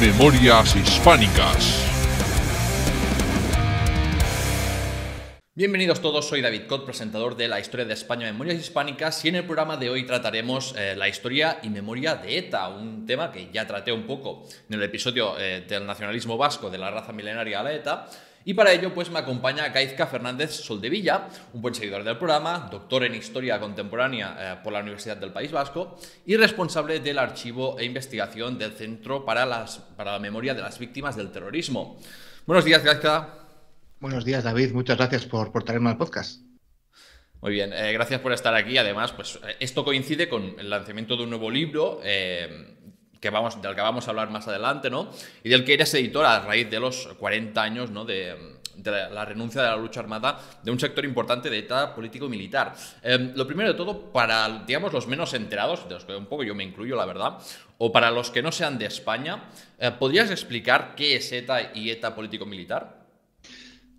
Memorias Hispánicas. Bienvenidos todos, soy David Cot, presentador de La Historia de España, Memorias Hispánicas, y en el programa de hoy trataremos eh, la historia y memoria de ETA, un tema que ya traté un poco en el episodio eh, del nacionalismo vasco de la raza milenaria a la ETA, y para ello, pues me acompaña Kaizka Fernández Soldevilla, un buen seguidor del programa, doctor en Historia Contemporánea eh, por la Universidad del País Vasco y responsable del archivo e investigación del Centro para, las, para la Memoria de las Víctimas del Terrorismo. Buenos días, Kaizka. Buenos días, David. Muchas gracias por, por traerme al podcast. Muy bien, eh, gracias por estar aquí. Además, pues eh, esto coincide con el lanzamiento de un nuevo libro vamos, del que vamos a hablar más adelante, ¿no? Y del que eres editor a raíz de los 40 años, ¿no? De, la renuncia de la lucha armada de un sector importante de ETA político militar. Em, lo primero de todo, para, digamos, los menos enterados, de los que un poco yo me incluyo, la verdad, o para los que no sean de España, eh, ¿podrías explicar qué es ETA y ETA político militar?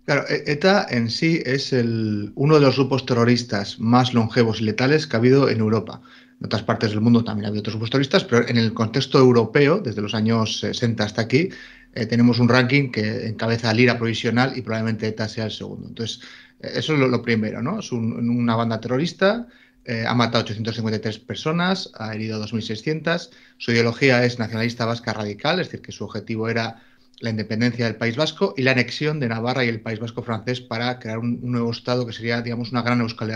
Claro, e-, ETA en sí es el, uno de los grupos terroristas más longevos y letales que ha habido en Europa. En otras partes del mundo también ha habido otros terroristas, pero en el contexto europeo, desde los años 60 hasta aquí, eh, tenemos un ranking que encabeza IRA provisional y probablemente ETA sea el segundo. Entonces, eh, eso es lo, primero, ¿no? Es una banda terrorista, eh, ha matado 853 personas, ha herido 2.600. Su ideología es nacionalista vasca radical, es decir, que su objetivo era la independencia del País Vasco y la anexión de Navarra y el País Vasco francés para crear un, nuevo Estado que sería, digamos, una gran Euskal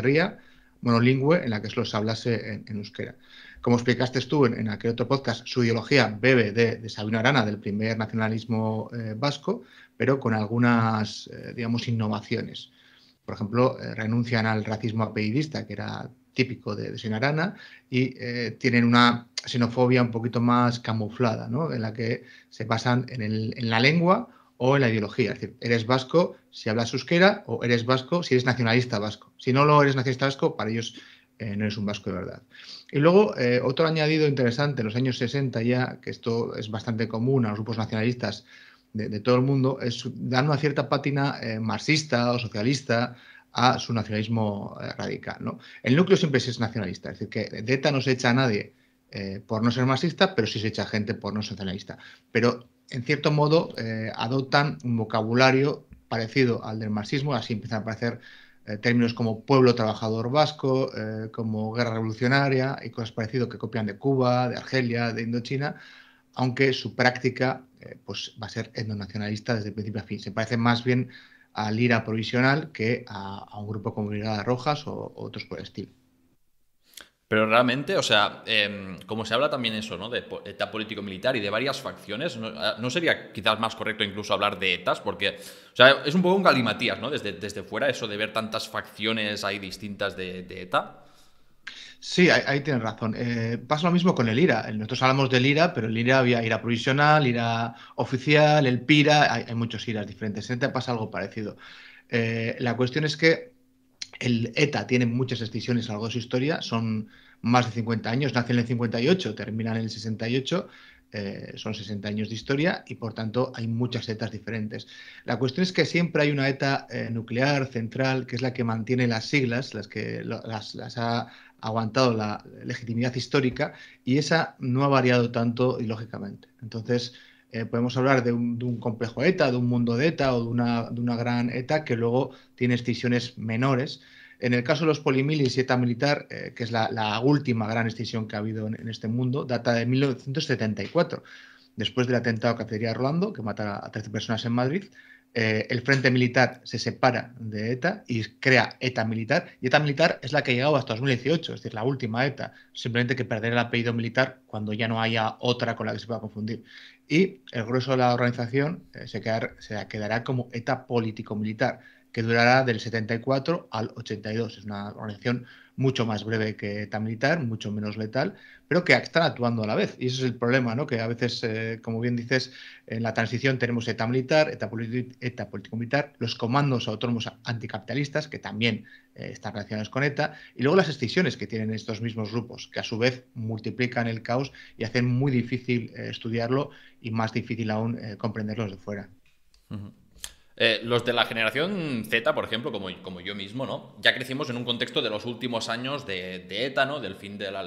monolingüe en la que solo se hablase en, euskera. Como explicaste tú en, aquel otro podcast, su ideología bebe de, Sabino Arana, del primer nacionalismo eh, vasco, pero con algunas, eh, digamos, innovaciones. Por ejemplo, eh, renuncian al racismo apellidista, que era típico de, Sabino Arana, y tienen una xenofobia un poquito más camuflada, ¿no? en la que se basan en, el, en la lengua, o en la ideología. Es decir, eres vasco si hablas euskera o eres vasco si eres nacionalista vasco. Si no lo eres nacionalista vasco, para ellos eh, no eres un vasco de verdad. Y luego, eh, otro añadido interesante en los años 60 ya, que esto es bastante común a los grupos nacionalistas de, todo el mundo, es dar una cierta pátina eh, marxista o socialista a su nacionalismo radical. ¿no? El núcleo siempre es nacionalista, es decir, que DETA no se echa a nadie por no ser marxista, pero sí se echa a gente por no ser nacionalista. Pero en cierto modo, eh, adoptan un vocabulario parecido al del marxismo, así empiezan a aparecer eh, términos como pueblo trabajador vasco, eh, como guerra revolucionaria y cosas parecidas que copian de Cuba, de Argelia, de Indochina, aunque su práctica pues, va a ser etnonacionalista desde principio a fin. Se parece más bien al IRA provisional que a, un grupo como Brigada Rojas o, o otros por el estilo. Pero realmente, o sea, em, como se habla también eso, ¿no? De ETA político-militar y de varias facciones, ah, no, sería quizás más correcto incluso hablar de ETAs? Porque, o sea, es un poco un galimatías, ¿no? Desde, desde fuera, eso de ver tantas facciones ahí distintas de, ETA. Sí, ahí, tienes razón. Eh, pasa lo mismo con el IRA. Eh, nosotros hablamos del IRA, pero el IRA había IRA provisional, IRA oficial, el PIRA, hay, muchos IRAs diferentes. En ETA este pasa algo parecido. Eh, la cuestión es que el ETA tiene muchas excisiones a lo largo de su historia, son más de 50 años, nacen en el 58, terminan en el 68, eh, son 60 años de historia y por tanto hay muchas ETAs diferentes. La cuestión es que siempre hay una ETA eh, nuclear central que es la que mantiene las siglas, las que las, las ha aguantado la legitimidad histórica y esa no ha variado tanto y lógicamente. Entonces, eh, podemos hablar de un, complejo ETA, de un mundo de ETA o de una, de una gran ETA que luego tiene excisiones menores. En el caso de los polimilis y ETA militar, eh, que es la, última gran extinción que ha habido en, este mundo, data de 1974, después del atentado a Cacería Rolando, que mata a 13 personas en Madrid. Eh, el Frente Militar se separa de ETA y crea ETA Militar. Y ETA Militar es la que ha llegado hasta 2018, es decir, la última ETA. Simplemente que perder el apellido militar cuando ya no haya otra con la que se pueda confundir y el grueso de la organización eh, se, quedará como ETA político-militar, que durará del 74 al 82. Es una organización mucho más breve que ETA militar, mucho menos letal, pero que están actuando a la vez. Y ese es el problema, ¿no? que a veces, eh, como bien dices, en la transición tenemos ETA militar, ETA, ETA político-militar, los comandos autónomos anticapitalistas, que también eh, estas relaciones con ETA, y luego las excisiones que tienen estos mismos grupos, que a su vez multiplican el caos y hacen muy difícil eh, estudiarlo y más difícil aún eh, comprenderlos de fuera. los de la generación Z, por ejemplo, como, como, yo mismo, ¿no? Ya crecimos en un contexto de los últimos años de, ETA, Del fin de la,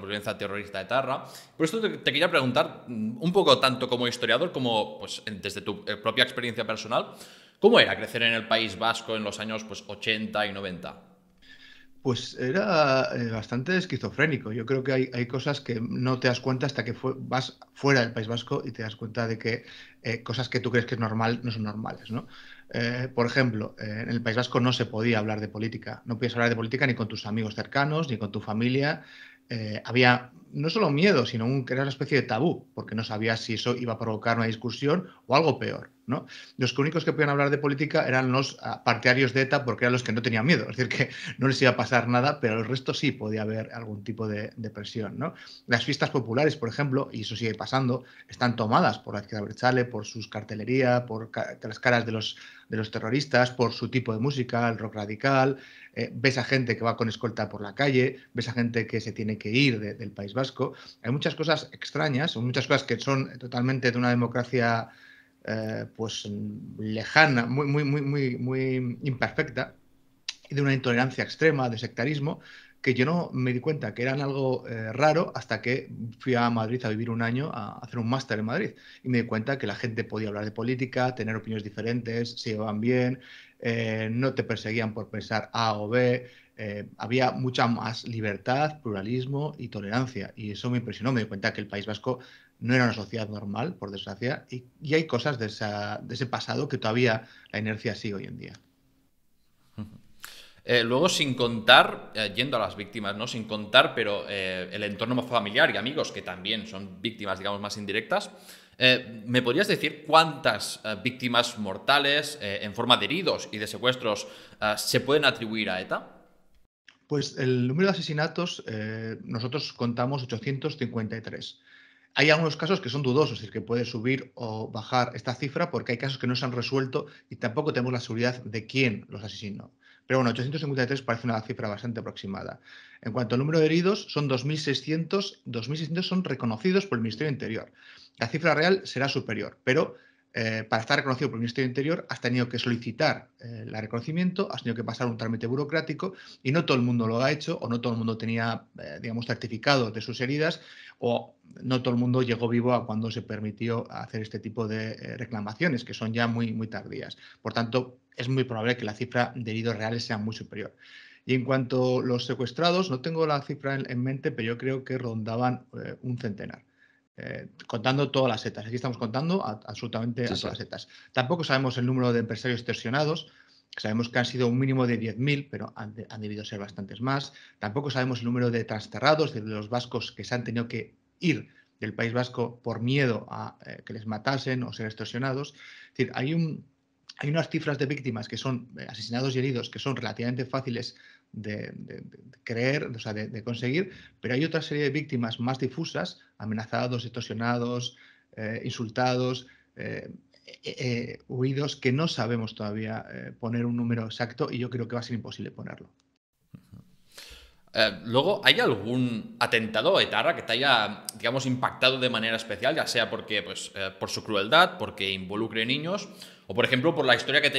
violencia terrorista de Tarra. Por esto te, quería preguntar, mm, un poco tanto como historiador como pues, desde tu propia experiencia personal, ¿Cómo era crecer en el País Vasco en los años pues, 80 y 90? Pues era eh, bastante esquizofrénico. Yo creo que hay, cosas que no te das cuenta hasta que vas fuera del País Vasco y te das cuenta de que eh, cosas que tú crees que es normal no son normales, ¿no? Eh, por ejemplo, en el País Vasco no se podía hablar de política. No podías hablar de política ni con tus amigos cercanos, ni con tu familia, eh, había no solo miedo, sino un, era una especie de tabú, porque no sabía si eso iba a provocar una discusión o algo peor. ¿no? Los únicos que podían hablar de política eran los ah, partidarios de ETA, porque eran los que no tenían miedo, es decir, que no les iba a pasar nada, pero el resto sí podía haber algún tipo de, presión. ¿no? Las fiestas populares, por ejemplo, y eso sigue pasando, están tomadas por la izquierda brechale, por sus cartelería, por las caras de los, de los terroristas, por su tipo de música, el rock radical, eh, ves a gente que va con escolta por la calle, ves a gente que se tiene que ir del País Vasco. Hay muchas cosas extrañas, muchas cosas que son totalmente de una democracia eh, pues lejana, muy, muy, muy, muy, muy imperfecta, y de una intolerancia extrema, de sectarismo, que yo no me di cuenta que eran algo eh, raro hasta que fui a Madrid a vivir un año a hacer un máster en Madrid y me di cuenta que la gente podía hablar de política, tener opiniones diferentes, se llevaban bien, eh, no te perseguían por pensar A o B, eh, había mucha más libertad, pluralismo y tolerancia. Y eso me impresionó, me di cuenta que el País Vasco no era una sociedad normal, por desgracia, y, hay cosas de, ese pasado que todavía la inercia sigue hoy en día. Eh, luego, sin contar, yendo a las víctimas, ¿no? Sin contar, pero el entorno familiar y amigos, que también son víctimas, digamos, más indirectas, eh, ¿Me podrías decir cuántas eh, víctimas mortales eh, en forma de heridos y de secuestros se pueden atribuir a ETA? Pues el número de asesinatos, nosotros contamos 853. Hay algunos casos que son dudosos, es decir, que puede subir o bajar esta cifra porque hay casos que no se han resuelto y tampoco tenemos la seguridad de quién los asesinó. Pero bueno, 853 parece una cifra bastante aproximada. En cuanto al número de heridos, son 2.600, 2.600 son reconocidos por el Ministerio Interior la cifra real será superior, pero eh, para estar reconocido por el Ministerio Interior has tenido que solicitar eh, el reconocimiento, has tenido que pasar un trámite burocrático y no todo el mundo lo ha hecho o no todo el mundo tenía, eh, digamos, certificado de sus heridas o no todo el mundo llegó vivo a cuando se permitió hacer este tipo de reclamaciones, que son ya muy, muy tardías. Por tanto, es muy probable que la cifra de heridos reales sea muy superior. Y en cuanto a los secuestrados, no tengo la cifra en mente, pero yo creo que rondaban un centenar. Eh, contando todas las setas. Aquí estamos contando absolutamente todas las setas. Tampoco sabemos el número de empresarios extorsionados. Sabemos que han sido un mínimo de 10.000, pero han, debido ser bastantes más. Tampoco sabemos el número de trasterrados, de los vascos que se han tenido que ir del País Vasco por miedo a eh, que les matasen o ser extorsionados. decir, hay, unas cifras de víctimas que son eh, asesinados y heridos que son relativamente fáciles de, creer, o sea, de, conseguir, pero hay otra serie de víctimas más difusas, amenazados, extorsionados, eh, insultados, eh, eh, huidos, que no sabemos todavía poner un número exacto y yo creo que va a ser imposible ponerlo. Eh, luego, ¿hay algún atentado etarra que te haya, digamos, impactado de manera especial, ya sea porque, pues, eh, por su crueldad, porque involucre niños, o por ejemplo por la historia que,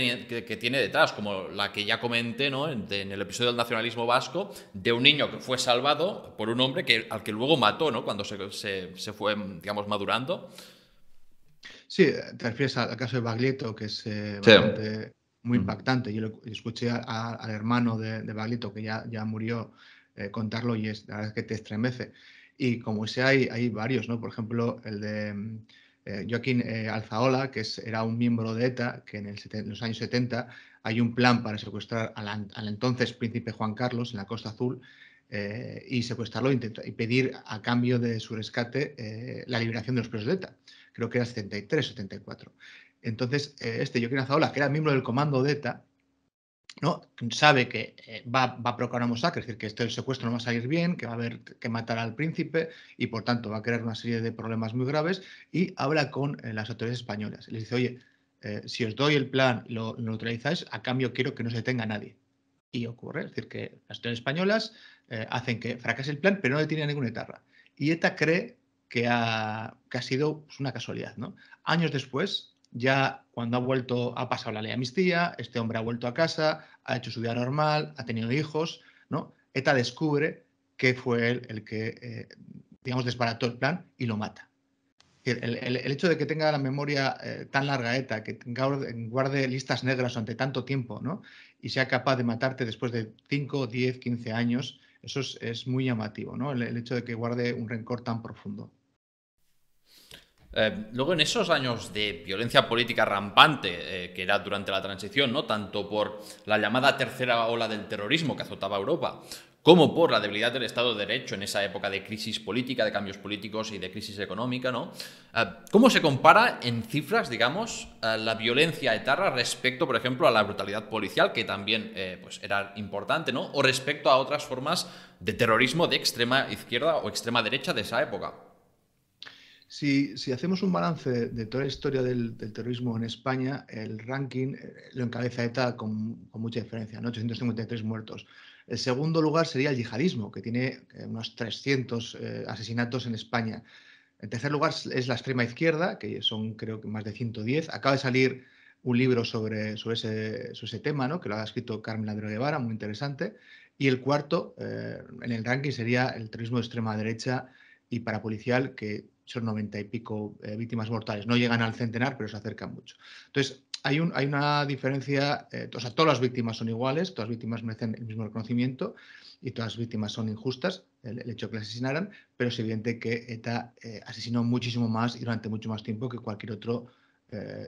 que, tiene detrás, como la que ya comenté ¿no? en, el episodio del nacionalismo vasco, de un niño que fue salvado por un hombre que, al que luego mató, ¿no? Cuando se, fue, digamos, madurando. Sí, eh, te refieres al caso de Baglietto, que es muy mm. impactante. Yo escuché al hermano de, de Baglietto, que ya, ya murió eh, contarlo y es, la verdad que te estremece. Y como ese hay, hay varios, ¿no? Por ejemplo, el de eh, Joaquín eh, Alzaola, que era un miembro de ETA, que en, los años 70 hay un plan para secuestrar al, entonces príncipe Juan Carlos en la Costa Azul y secuestrarlo e intenta, y pedir a cambio de su rescate la liberación de los presos de ETA. Creo que era 73, 74. Entonces, este Joaquín Alzaola, que era miembro del comando de ETA, ¿no? sabe que eh, va, va, a provocar una masacre, es decir, que este secuestro no va a salir bien, que va a haber que matar al príncipe y por tanto va a crear una serie de problemas muy graves y habla con eh, las autoridades españolas. Les dice, oye, eh, si os doy el plan, lo neutralizáis, a cambio quiero que no se tenga nadie. Y ocurre, es decir, que las autoridades españolas hacen que fracase el plan, pero no detiene a ninguna etarra. Y ETA cree que ha, sido pues, una casualidad. ¿no? Años después, ya cuando ha vuelto, ha pasado la ley de amnistía, este hombre ha vuelto a casa, ha hecho su vida normal, ha tenido hijos, ¿no? ETA descubre que fue él el que, eh, digamos, desbarató el plan y lo mata. El, hecho de que tenga la memoria eh, tan larga ETA, que guarde listas negras durante tanto tiempo, ¿no? Y sea capaz de matarte después de 5, 10, 15 años, eso es, muy llamativo, ¿no? el hecho de que guarde un rencor tan profundo. Eh, luego, en esos años de violencia política rampante eh, que era durante la transición, ¿no? tanto por la llamada tercera ola del terrorismo que azotaba Europa, como por la debilidad del Estado de Derecho en esa época de crisis política, de cambios políticos y de crisis económica, ¿no? Eh, ¿Cómo se compara en cifras, digamos, la violencia etarra respecto, por ejemplo, a la brutalidad policial, que también pues era importante, ¿no? O respecto a otras formas de terrorismo de extrema izquierda o extrema derecha de esa época. Si, hacemos un balance de, toda la historia del, terrorismo en España, el ranking eh, lo encabeza ETA con, mucha diferencia, 853 muertos. El segundo lugar sería el yihadismo, que tiene eh, unos 300 eh, asesinatos en España. En tercer lugar es la extrema izquierda, que son creo que más de 110. Acaba de salir un libro sobre, ese, tema, ¿no? que lo ha escrito Carmen Andrés Guevara, muy interesante. Y el cuarto en el ranking sería el terrorismo de extrema derecha y parapolicial, que son 90 y pico eh, víctimas mortales. No llegan al centenar, pero se acercan mucho. Entonces, hay, un, hay una diferencia, eh, o todas las víctimas son iguales, todas las víctimas merecen el mismo reconocimiento y todas las víctimas son injustas, el, hecho que las asesinaran, pero es evidente que ETA eh, asesinó muchísimo más y durante mucho más tiempo que cualquier otra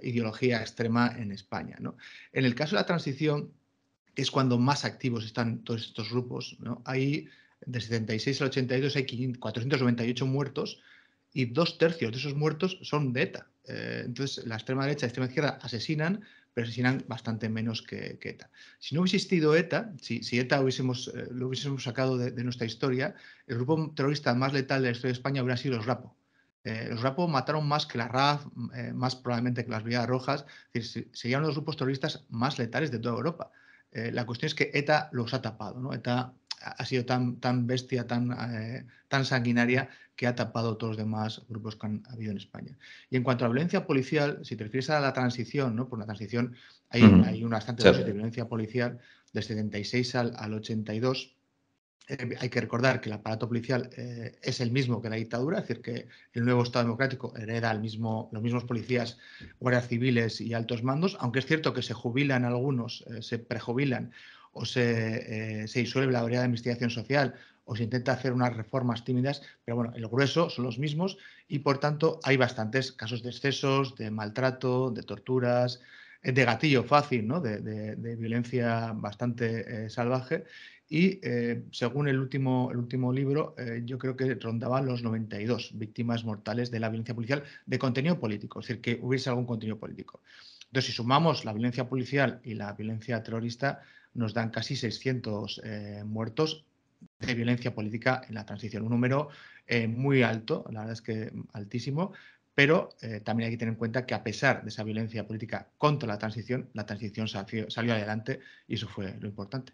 ideología extrema en España. ¿no? En el caso de la transición, que es cuando más activos están todos estos grupos, ¿no? hay de 76 al 82 hay 498 muertos, y dos tercios de esos muertos son de ETA. Eh, entonces, la extrema derecha y la extrema izquierda asesinan, pero asesinan bastante menos que, que ETA. Si no hubiese existido ETA, si, si ETA hubiésemos, eh, lo hubiésemos sacado de, nuestra historia, el grupo terrorista más letal de la historia de España hubiera sido los RAPO. Eh, los RAPO mataron más que la RAF, más probablemente que las Brigadas Rojas, serían los grupos terroristas más letales de toda Europa. la cuestión es que ETA los ha tapado, ¿no? ETA ha sido tan, tan bestia, tan, tan sanguinaria, que ha tapado todos los demás grupos que han habido en España. Y en cuanto a la violencia policial, si te refieres a la transición, ¿no? por la transición hay, una bastante violencia policial del 76 al, 82. Eh, hay que recordar que el aparato policial eh, es el mismo que la dictadura, es decir, que el nuevo Estado democrático hereda los mismos policías, guardias civiles y altos mandos, aunque es cierto que se jubilan algunos, eh, se prejubilan o se, se disuelve la variedad de investigación social o se intenta hacer unas reformas tímidas, pero bueno, el grueso son los mismos y por tanto hay bastantes casos de excesos, de maltrato, de torturas, eh, de gatillo fácil, ¿no? de, violencia bastante eh, salvaje. Y eh, según el último, el último libro, yo creo que rondaba los 92 víctimas mortales de la violencia policial de contenido político, es decir, que hubiese algún contenido político. Entonces, si sumamos la violencia policial y la violencia terrorista, nos dan casi 600 muertos de violencia política en la transición. Un número eh, muy alto, la verdad es que altísimo, pero eh, también hay que tener en cuenta que a pesar de esa violencia política contra la transición, la transición salió, adelante y eso fue lo importante.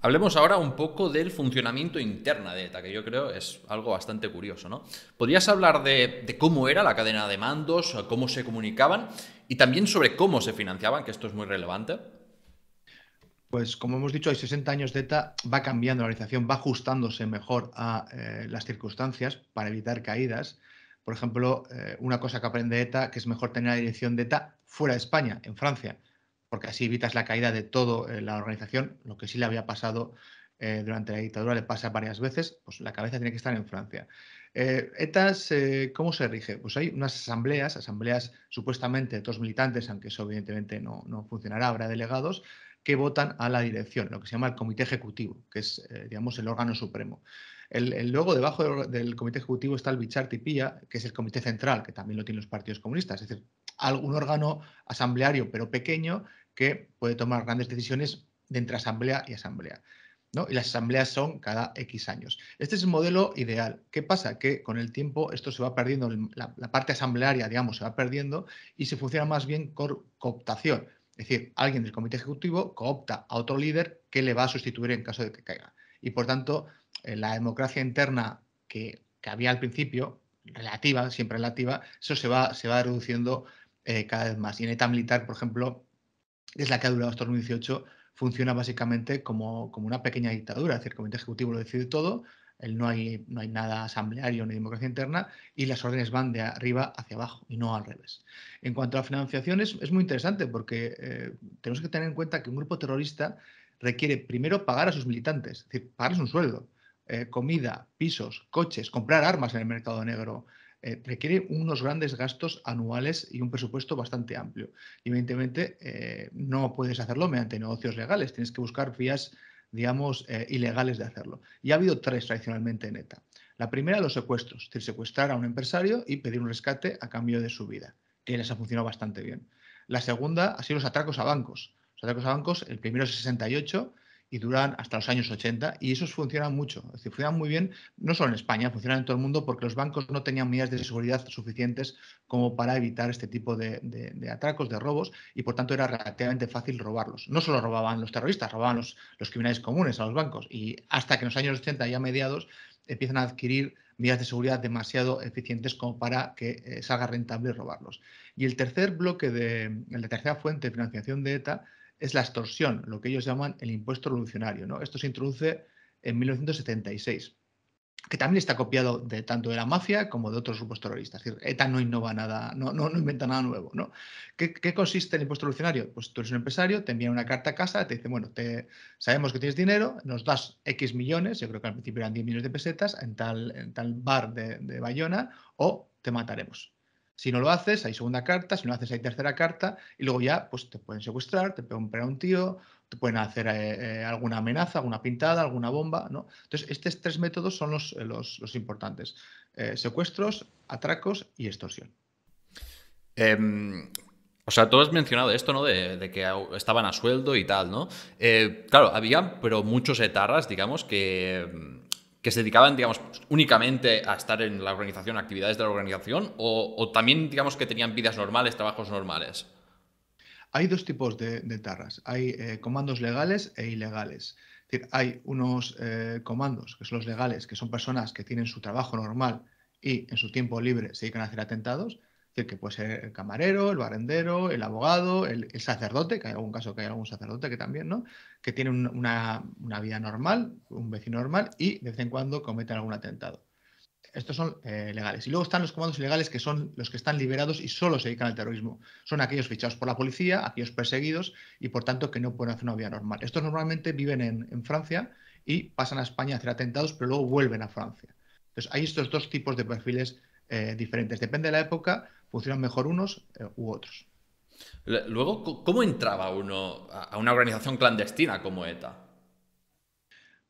Hablemos ahora un poco del funcionamiento interno de ETA, que yo creo es algo bastante curioso, ¿no? ¿Podrías hablar de, de, cómo era la cadena de mandos, cómo se comunicaban y también sobre cómo se financiaban, que esto es muy relevante? pues como hemos dicho, hay 60 años de ETA, va cambiando la organización, va ajustándose mejor a eh, las circunstancias para evitar caídas. Por ejemplo, eh, una cosa que aprende ETA, que es mejor tener la dirección de ETA fuera de España, en Francia, porque así evitas la caída de toda eh, la organización, lo que sí le había pasado durante la dictadura, le pasa varias veces, pues la cabeza tiene que estar en Francia. ETA, ¿cómo se rige? Pues hay unas asambleas, asambleas supuestamente de todos militantes, aunque eso evidentemente no, no funcionará, habrá delegados, que votan a la dirección, lo que se llama el comité ejecutivo, que es, eh, digamos, el órgano supremo. El, luego, debajo del, comité ejecutivo, está el Bichartipilla, que es el comité central, que también lo tienen los partidos comunistas, es decir, algún órgano asambleario, pero pequeño, que puede tomar grandes decisiones de entre asamblea y asamblea. Y las asambleas son cada X años. Este es el modelo ideal. ¿Qué pasa? Que con el tiempo esto se va perdiendo, la, parte asamblearia, digamos, se va perdiendo y se funciona más bien con cooptación es decir, alguien del comité ejecutivo coopta a otro líder que le va a sustituir en caso de que caiga. Y por tanto, eh, la democracia interna que, había al principio, relativa, siempre relativa, eso se va, se va reduciendo eh, cada vez más. Y en ETA militar, por ejemplo, es la que ha durado hasta el 2018, funciona básicamente como, como una pequeña dictadura. Es decir, el comité ejecutivo lo decide todo, no, hay, no hay nada asambleario ni democracia interna y las órdenes van de arriba hacia abajo y no al revés. En cuanto a la financiación, es, muy interesante porque eh, tenemos que tener en cuenta que un grupo terrorista requiere primero pagar a sus militantes, es decir, pagarles un sueldo, eh, comida, pisos, coches, comprar armas en el mercado negro, eh, requiere unos grandes gastos anuales y un presupuesto bastante amplio. Y evidentemente no puedes hacerlo mediante negocios legales, tienes que buscar vías digamos, eh, ilegales de hacerlo. Y ha habido tres tradicionalmente en ETA. La primera, los secuestros, es decir, secuestrar a un empresario y pedir un rescate a cambio de su vida, que les ha funcionado bastante bien. La segunda ha sido los atracos a bancos. Los atracos a bancos, el primero es 68, y duran hasta los años 80 y esos funcionan mucho. Es decir, funcionan muy bien, no solo en España, funcionan en todo el mundo porque los bancos no tenían medidas de seguridad suficientes como para evitar este tipo de, atracos, de robos y por tanto era relativamente fácil robarlos. No solo robaban los terroristas, robaban los, criminales comunes a los bancos y hasta que en los años 80, ya mediados, empiezan a adquirir medidas de seguridad demasiado eficientes como para que eh, salga rentable robarlos. Y el tercer bloque, de, la tercera fuente de financiación de ETA es la extorsión, lo que ellos llaman el impuesto revolucionario. ¿no? Esto se introduce en 1976, que también está copiado de, tanto de la mafia como de otros grupos terroristas. Es decir, ETA no innova nada, no, no, inventa nada nuevo. ¿no? ¿Qué, consiste el impuesto revolucionario? Pues tú eres un empresario, te envían una carta a casa, te dice, bueno, te, sabemos que tienes dinero, nos das X millones, yo creo que al principio eran 10 millones de pesetas, en tal, en tal bar de Bayona, o te mataremos. Si no lo haces, hay segunda carta, si no lo haces, hay tercera carta, y luego ya pues, te pueden secuestrar, te pueden a un tío, te pueden hacer eh, eh, alguna amenaza, alguna pintada, alguna bomba. ¿no? Entonces, estos tres métodos son los, eh, los, importantes. secuestros, atracos y extorsión. Em, o sea, tú has mencionado esto, ¿no? De, de que estaban a sueldo y tal, ¿no? claro, había, pero muchos etarras, digamos, que em, que se dedicaban, digamos, únicamente a estar en la organización, actividades de la organización, o, también, digamos, que tenían vidas normales, trabajos normales? Hay dos tipos de, tarras. Hay eh, comandos legales e ilegales. hay unos eh, comandos, que son los legales, que son personas que tienen su trabajo normal y en su tiempo libre se dedican a hacer atentados, es decir, que puede ser el camarero, el barrendero, el abogado, el, sacerdote, que hay algún caso que hay algún sacerdote que también, ¿no? Que tiene una, una, vida normal, un vecino normal y de vez en cuando cometen algún atentado. Estos son eh, legales. Y luego están los comandos ilegales, que son los que están liberados y solo se dedican al terrorismo. Son aquellos fichados por la policía, aquellos perseguidos y por tanto que no pueden hacer una vida normal. Estos normalmente viven en, en Francia y pasan a España a hacer atentados, pero luego vuelven a Francia. Entonces hay estos dos tipos de perfiles eh, diferentes. Depende de la época, funcionan mejor unos eh, u otros. Luego, ¿cómo entraba uno a una organización clandestina como ETA?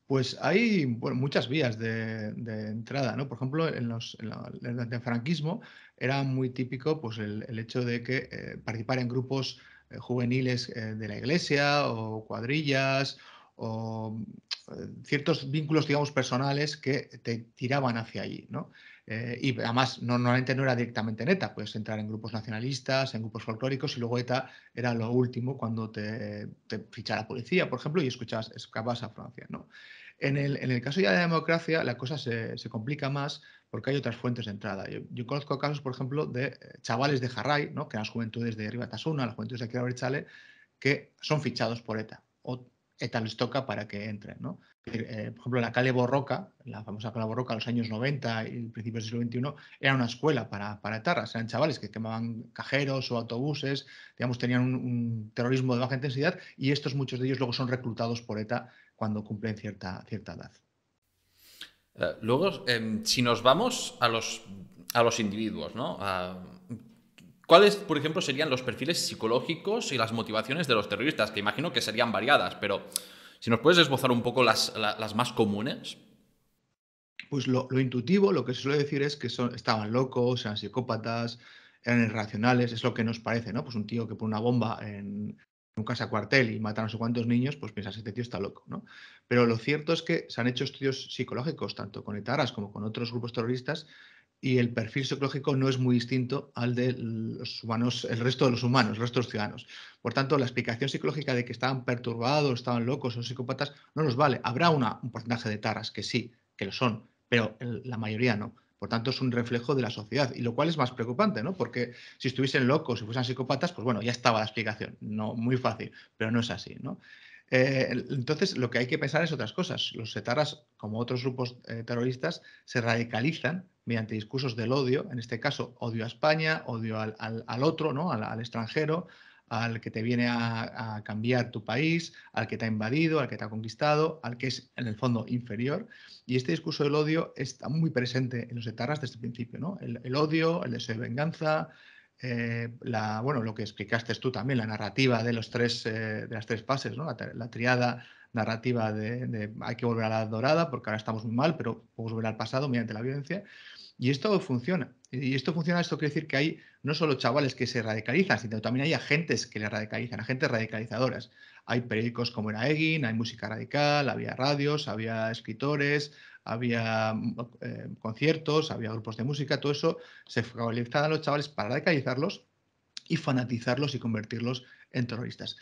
Pues hay muchas vías de, entrada, ¿no? Por ejemplo, en, los, el franquismo era muy típico pues, el, hecho de que eh, participar en grupos eh, juveniles de la iglesia o cuadrillas o ciertos vínculos, digamos, personales que te tiraban hacia allí, ¿no? Eh, y además normalmente no era directamente ETA, puedes entrar en grupos nacionalistas, en grupos folclóricos y luego ETA era lo último cuando te, te fichaba la policía, por ejemplo, y escuchabas, escapabas a Francia. ¿no? En, el, en el caso ya de la democracia la cosa se, se complica más porque hay otras fuentes de entrada. Yo, conozco casos, por ejemplo, de eh, chavales de Jarray, ¿no? que eran las juventudes de Ribatasuna, las juventudes de Aquila que son fichados por ETA o ETA les toca para que entren. ¿no? Eh, por ejemplo, la calle Borroca, la famosa calle Borroca en los años 90 y principios del siglo XXI, era una escuela para, para etarras, eran chavales que quemaban cajeros o autobuses, digamos, tenían un, terrorismo de baja intensidad y estos, muchos de ellos, luego son reclutados por ETA cuando cumplen cierta, cierta edad. Eh, luego, em, si nos vamos a los, a los individuos, ¿no? ¿Cuáles, por ejemplo, serían los perfiles psicológicos y las motivaciones de los terroristas? Que imagino que serían variadas, pero si nos puedes esbozar un poco las, más comunes. Pues lo, intuitivo, lo que se suele decir es que son, estaban locos, eran psicópatas, eran irracionales, es lo que nos parece, ¿no? Pues un tío que pone una bomba en, un casa cuartel y mata a no sé cuántos niños, pues piensas, este tío está loco, ¿no? Pero lo cierto es que se han hecho estudios psicológicos, tanto con etaras como con otros grupos terroristas, y el perfil psicológico no es muy distinto al de los humanos, el resto de los humanos, el resto de los ciudadanos. Por tanto, la explicación psicológica de que estaban perturbados, estaban locos, son psicópatas, no nos vale. Habrá un porcentaje de taras que sí, que lo son, pero la mayoría no. Por tanto, es un reflejo de la sociedad, y lo cual es más preocupante, ¿no? Porque si estuviesen locos, si fuesen psicópatas, pues bueno, ya estaba la explicación. No, muy fácil, pero no es así, ¿no? Eh, entonces, lo que hay que pensar es otras cosas. Los setaras, como otros grupos eh, terroristas, se radicalizan mediante discursos del odio, en este caso odio a España, odio al, al, otro, ¿no? Al, extranjero, al que te viene a, a, cambiar tu país, al que te ha invadido, al que te ha conquistado, al que es en el fondo inferior. Y este discurso del odio está muy presente en los etarras desde el principio, ¿no? el, odio, el deseo de venganza, eh, la, bueno, lo que explicaste tú también, la narrativa de, los tres, eh, de las tres fases, ¿no? la, triada narrativa de, de, hay que volver a la dorada porque ahora estamos muy mal, pero podemos volver al pasado mediante la violencia. Y esto funciona. Y esto funciona, esto quiere decir que hay no solo chavales que se radicalizan, sino también hay agentes que le radicalizan, agentes radicalizadoras. Hay periódicos como era Egin, hay música radical, había radios, había escritores, había eh, conciertos, había grupos de música, todo eso se focalizaba a los chavales para radicalizarlos y fanatizarlos y convertirlos en terroristas.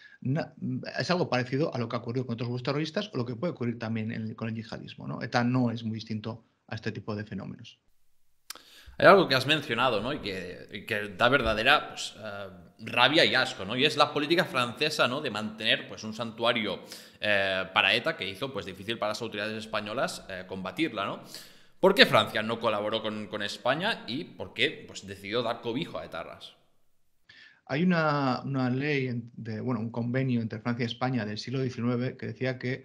es algo parecido a lo que ha ocurrido con otros grupos terroristas o lo que puede ocurrir también con el yihadismo. ¿no? ETA no es muy distinto a este tipo de fenómenos. Hay algo que has mencionado, Y que, da verdadera pues, eh, rabia y asco, ¿no? Y es la política francesa, ¿no? De mantener pues, un santuario eh, para ETA que hizo pues, difícil para las autoridades españolas eh, combatirla, ¿no? ¿Por qué Francia no colaboró con, España y por qué pues, decidió dar cobijo a etarras? Hay una, ley, bueno, un convenio entre Francia y España del siglo XIX que decía que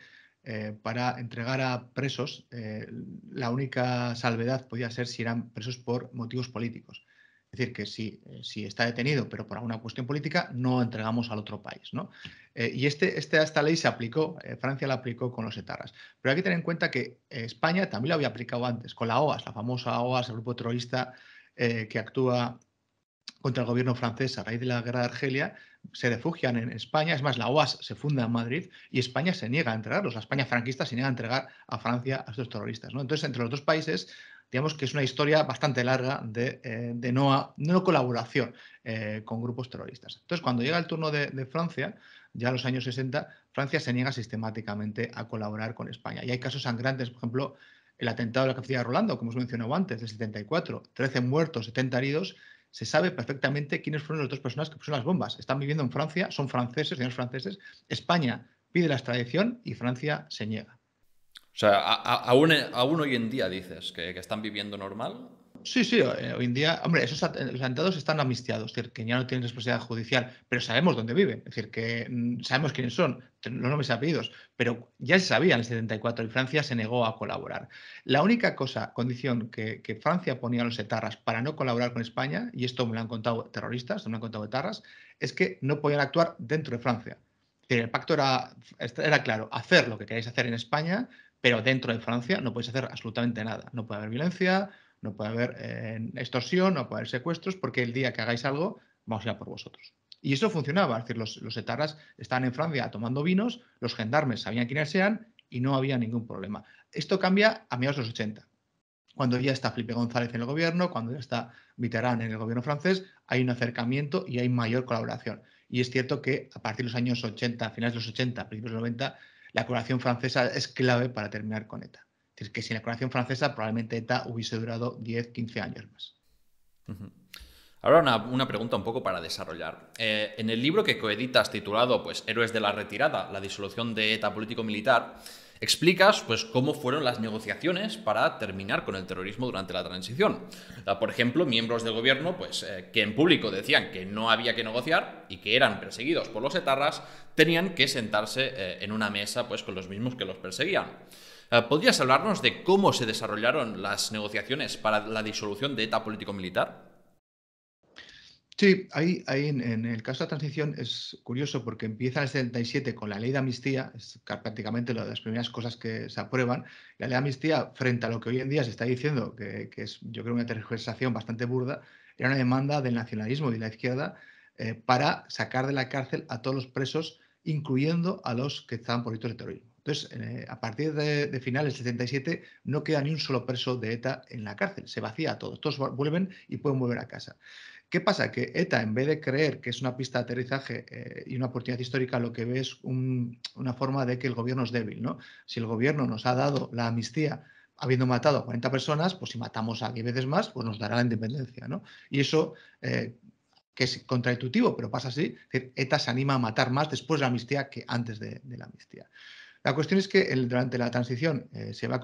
eh, para entregar a presos, eh, la única salvedad podía ser si eran presos por motivos políticos. Es decir, que si, eh, si está detenido, pero por alguna cuestión política, no entregamos al otro país. ¿no? y este, este, esta ley se aplicó, Francia la aplicó con los etarras. Pero hay que tener en cuenta que España también la había aplicado antes, con la OAS, la famosa OAS, el grupo terrorista que actúa contra el gobierno francés a raíz de la guerra de Argelia, se refugian en España, es más, la OAS se funda en Madrid y España se niega a entregarlos, la España franquista se niega a entregar a Francia a estos terroristas. ¿no? Entonces, entre los dos países, digamos que es una historia bastante larga de, eh, no, colaboración eh, con grupos terroristas. Entonces, cuando llega el turno de, Francia, ya en los años 60, Francia se niega sistemáticamente a colaborar con España. Y hay casos sangrantes, por ejemplo, el atentado de la Cafetería de Rolando, como os mencionado antes, del 74, 13 muertos, 70 heridos, se sabe perfectamente quiénes fueron las dos personas que pusieron las bombas. Están viviendo en Francia, son franceses, señores franceses. España pide la extradición y Francia se niega. O sea, eh, aún, hoy en día dices que están viviendo normal Sí, sí, eh, hoy en día, hombre, esos atentados están amnistiados, es decir, que ya no tienen responsabilidad judicial, pero sabemos dónde viven, es decir, que mm, sabemos quiénes son, los nombres y apellidos, pero ya se sabía en el 74 y Francia se negó a colaborar. La única cosa, condición que, Francia ponía a los etarras para no colaborar con España, y esto me lo han contado terroristas, me lo han contado etarras, es que no podían actuar dentro de Francia. el pacto era, era claro, hacer lo que queráis hacer en España, pero dentro de Francia no podéis hacer absolutamente nada. No puede haber violencia, no puede haber eh, extorsión, no puede haber secuestros, porque el día que hagáis algo, vamos a ir a por vosotros. Y eso funcionaba, es decir, los, etarras etaras estaban en Francia tomando vinos, los gendarmes sabían quiénes eran y no había ningún problema. Esto cambia a mediados de los 80. Cuando ya está Felipe González en el gobierno, cuando ya está Viterán en el gobierno francés, hay un acercamiento y hay mayor colaboración. Y es cierto que a partir de los años 80, finales de los 80, principios de los 90, la colaboración francesa es clave para terminar con ETA decir, que sin la coronación francesa probablemente ETA hubiese durado 10, 15 años más. Ahora una, pregunta un poco para desarrollar. Eh, en el libro que coeditas titulado pues, Héroes de la Retirada, la disolución de ETA político-militar, explicas pues, cómo fueron las negociaciones para terminar con el terrorismo durante la transición. Por ejemplo, miembros del gobierno pues, eh, que en público decían que no había que negociar y que eran perseguidos por los etarras, tenían que sentarse eh, en una mesa pues, con los mismos que los perseguían. Eh, ¿Podrías hablarnos de cómo se desarrollaron las negociaciones para la disolución de ETA político-militar? Sí, ahí, ahí en, el caso de la transición es curioso porque empieza en el 77 con la ley de amnistía, es prácticamente una de las primeras cosas que se aprueban. La ley de amnistía, frente a lo que hoy en día se está diciendo, que, que es yo creo una tergiversación bastante burda, era una demanda del nacionalismo y de la izquierda eh, para sacar de la cárcel a todos los presos, incluyendo a los que estaban por hitos de terrorismo. Entonces, eh, a partir de, finales del 77 no queda ni un solo preso de ETA en la cárcel, se vacía todo. todos, vuelven y pueden volver a casa. ¿Qué pasa? Que ETA, en vez de creer que es una pista de aterrizaje eh, y una oportunidad histórica, lo que ve es una forma de que el gobierno es débil. Si el gobierno nos ha dado la amnistía habiendo matado a 40 personas, pues si matamos a 10 veces más, pues nos dará la independencia. ¿no? Y eso, eh, que es contraintuitivo, pero pasa así, ETA se anima a matar más después de la amnistía que antes de la amnistía. La cuestión es que durante la transición eh, se va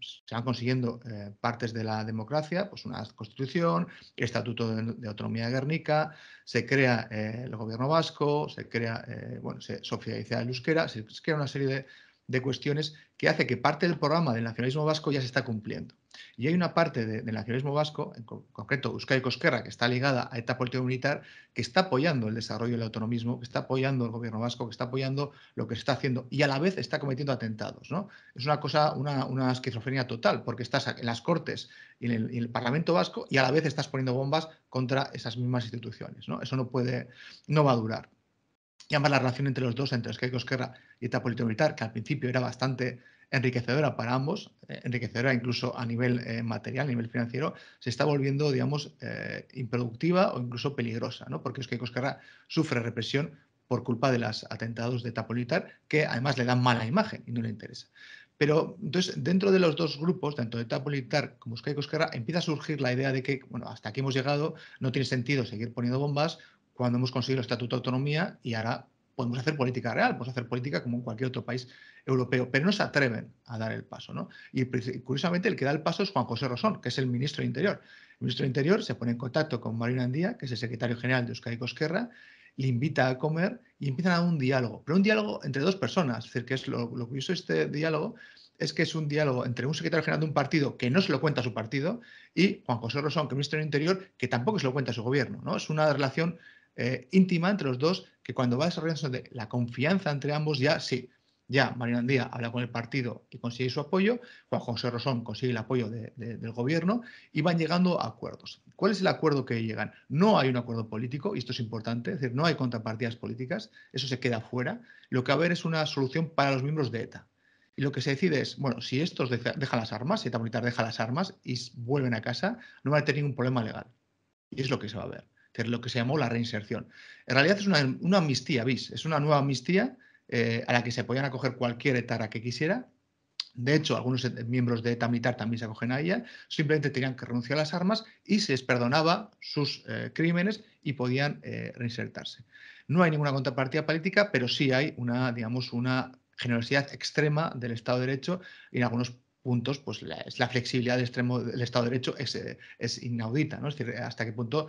se van consiguiendo eh, partes de la democracia, pues una constitución, Estatuto de, Autonomía de Guernica, se crea eh, el gobierno vasco, se crea, bueno, se socializa el euskera, se, crea una serie de, de, cuestiones que hace que parte del programa del nacionalismo vasco ya se está cumpliendo. Y hay una parte del nacionalismo vasco, en concreto Euskadi Cosquerra, que está ligada a etapa política militar, que está apoyando el desarrollo del autonomismo, que está apoyando el gobierno vasco, que está apoyando lo que se está haciendo y a la vez está cometiendo atentados. ¿no? Es una cosa, una, una esquizofrenia total, porque estás en las Cortes y en el, Parlamento vasco y a la vez estás poniendo bombas contra esas mismas instituciones. ¿no? Eso no puede, no va a durar y además la relación entre los dos, entre Euskadi Cosquerra y Eta política militar, que al principio era bastante enriquecedora para ambos, eh, enriquecedora incluso a nivel eh, material, a nivel financiero, se está volviendo, digamos, eh, improductiva o incluso peligrosa, ¿no? Porque es que sufre represión por culpa de los atentados de Tapolitar, que además le dan mala imagen y no le interesa. Pero entonces, dentro de los dos grupos, tanto de Tapolitar como Euskadi Coscarra, empieza a surgir la idea de que, bueno, hasta aquí hemos llegado, no tiene sentido seguir poniendo bombas cuando hemos conseguido el Estatuto de Autonomía y ahora podemos hacer política real, podemos hacer política como en cualquier otro país europeo, pero no se atreven a dar el paso. ¿no? Y curiosamente el que da el paso es Juan José Rosón, que es el ministro de Interior. El ministro de Interior se pone en contacto con Marina Andía, que es el secretario general de Euskadi Cosquerra, le invita a comer y empiezan a un diálogo, pero un diálogo entre dos personas. Es decir, que es lo, curioso este diálogo es que es un diálogo entre un secretario general de un partido que no se lo cuenta a su partido y Juan José Rosón, que es ministro del Interior, que tampoco se lo cuenta a su gobierno. ¿no? Es una relación eh, íntima entre los dos y cuando va desarrollando la confianza entre ambos, ya sí, ya Mariano Andía habla con el partido y consigue su apoyo, Juan José Rosón consigue el apoyo del gobierno y van llegando a acuerdos. ¿Cuál es el acuerdo que llegan? No hay un acuerdo político, y esto es importante, es decir, no hay contrapartidas políticas, eso se queda fuera. Lo que va a haber es una solución para los miembros de ETA. Y lo que se decide es, bueno, si estos dejan las armas, si ETA militar deja las armas y vuelven a casa, no van a tener ningún problema legal. Y es lo que se va a ver lo que se llamó la reinserción. En realidad es una, amnistía, ¿veis? es una nueva amnistía eh, a la que se podían acoger cualquier etara que quisiera. De hecho, algunos miembros de ETA militar también se acogen a ella, simplemente tenían que renunciar a las armas y se les perdonaba sus eh, crímenes y podían eh, reinsertarse. No hay ninguna contrapartida política, pero sí hay una, digamos, una generosidad extrema del Estado de Derecho y en algunos puntos, pues la, la flexibilidad del extremo del Estado de Derecho es, es inaudita, ¿no? Es decir, hasta qué punto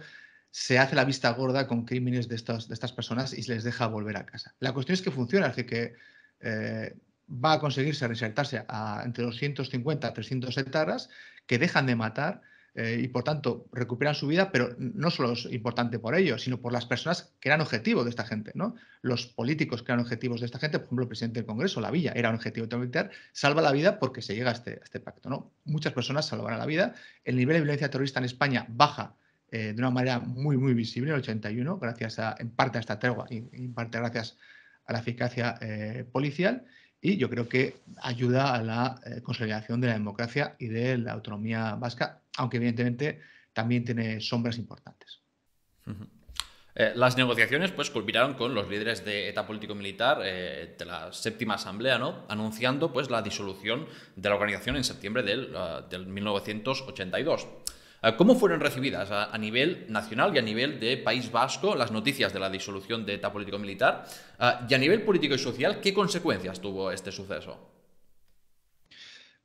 se hace la vista gorda con crímenes de, de estas personas y se les deja volver a casa. La cuestión es que funciona, es que eh, va a conseguirse resaltarse a entre 250 a 300 hectáreas que dejan de matar eh, y por tanto recuperan su vida, pero no solo es importante por ellos, sino por las personas que eran objetivo de esta gente, ¿no? Los políticos que eran objetivos de esta gente, por ejemplo, el presidente del Congreso, la Villa, era un objetivo militar, salva la vida porque se llega este, a este, pacto, ¿no? Muchas personas salvarán la vida, el nivel de violencia terrorista en España baja eh, de una manera muy, muy visible, el 81, gracias en parte a esta tregua y en parte gracias a la eficacia eh, policial. Y yo creo que ayuda a la eh, consolidación de la democracia y de la autonomía vasca, aunque evidentemente también tiene sombras importantes. las negociaciones pues culminaron con los líderes de ETA político-militar de la séptima asamblea, anunciando pues la disolución de la organización en septiembre del, ah, del 1982. Eh, ¿Cómo fueron recibidas a, nivel nacional y a nivel de País Vasco las noticias de la disolución de ETA político-militar? Eh, y a nivel político y social, ¿qué consecuencias tuvo este suceso?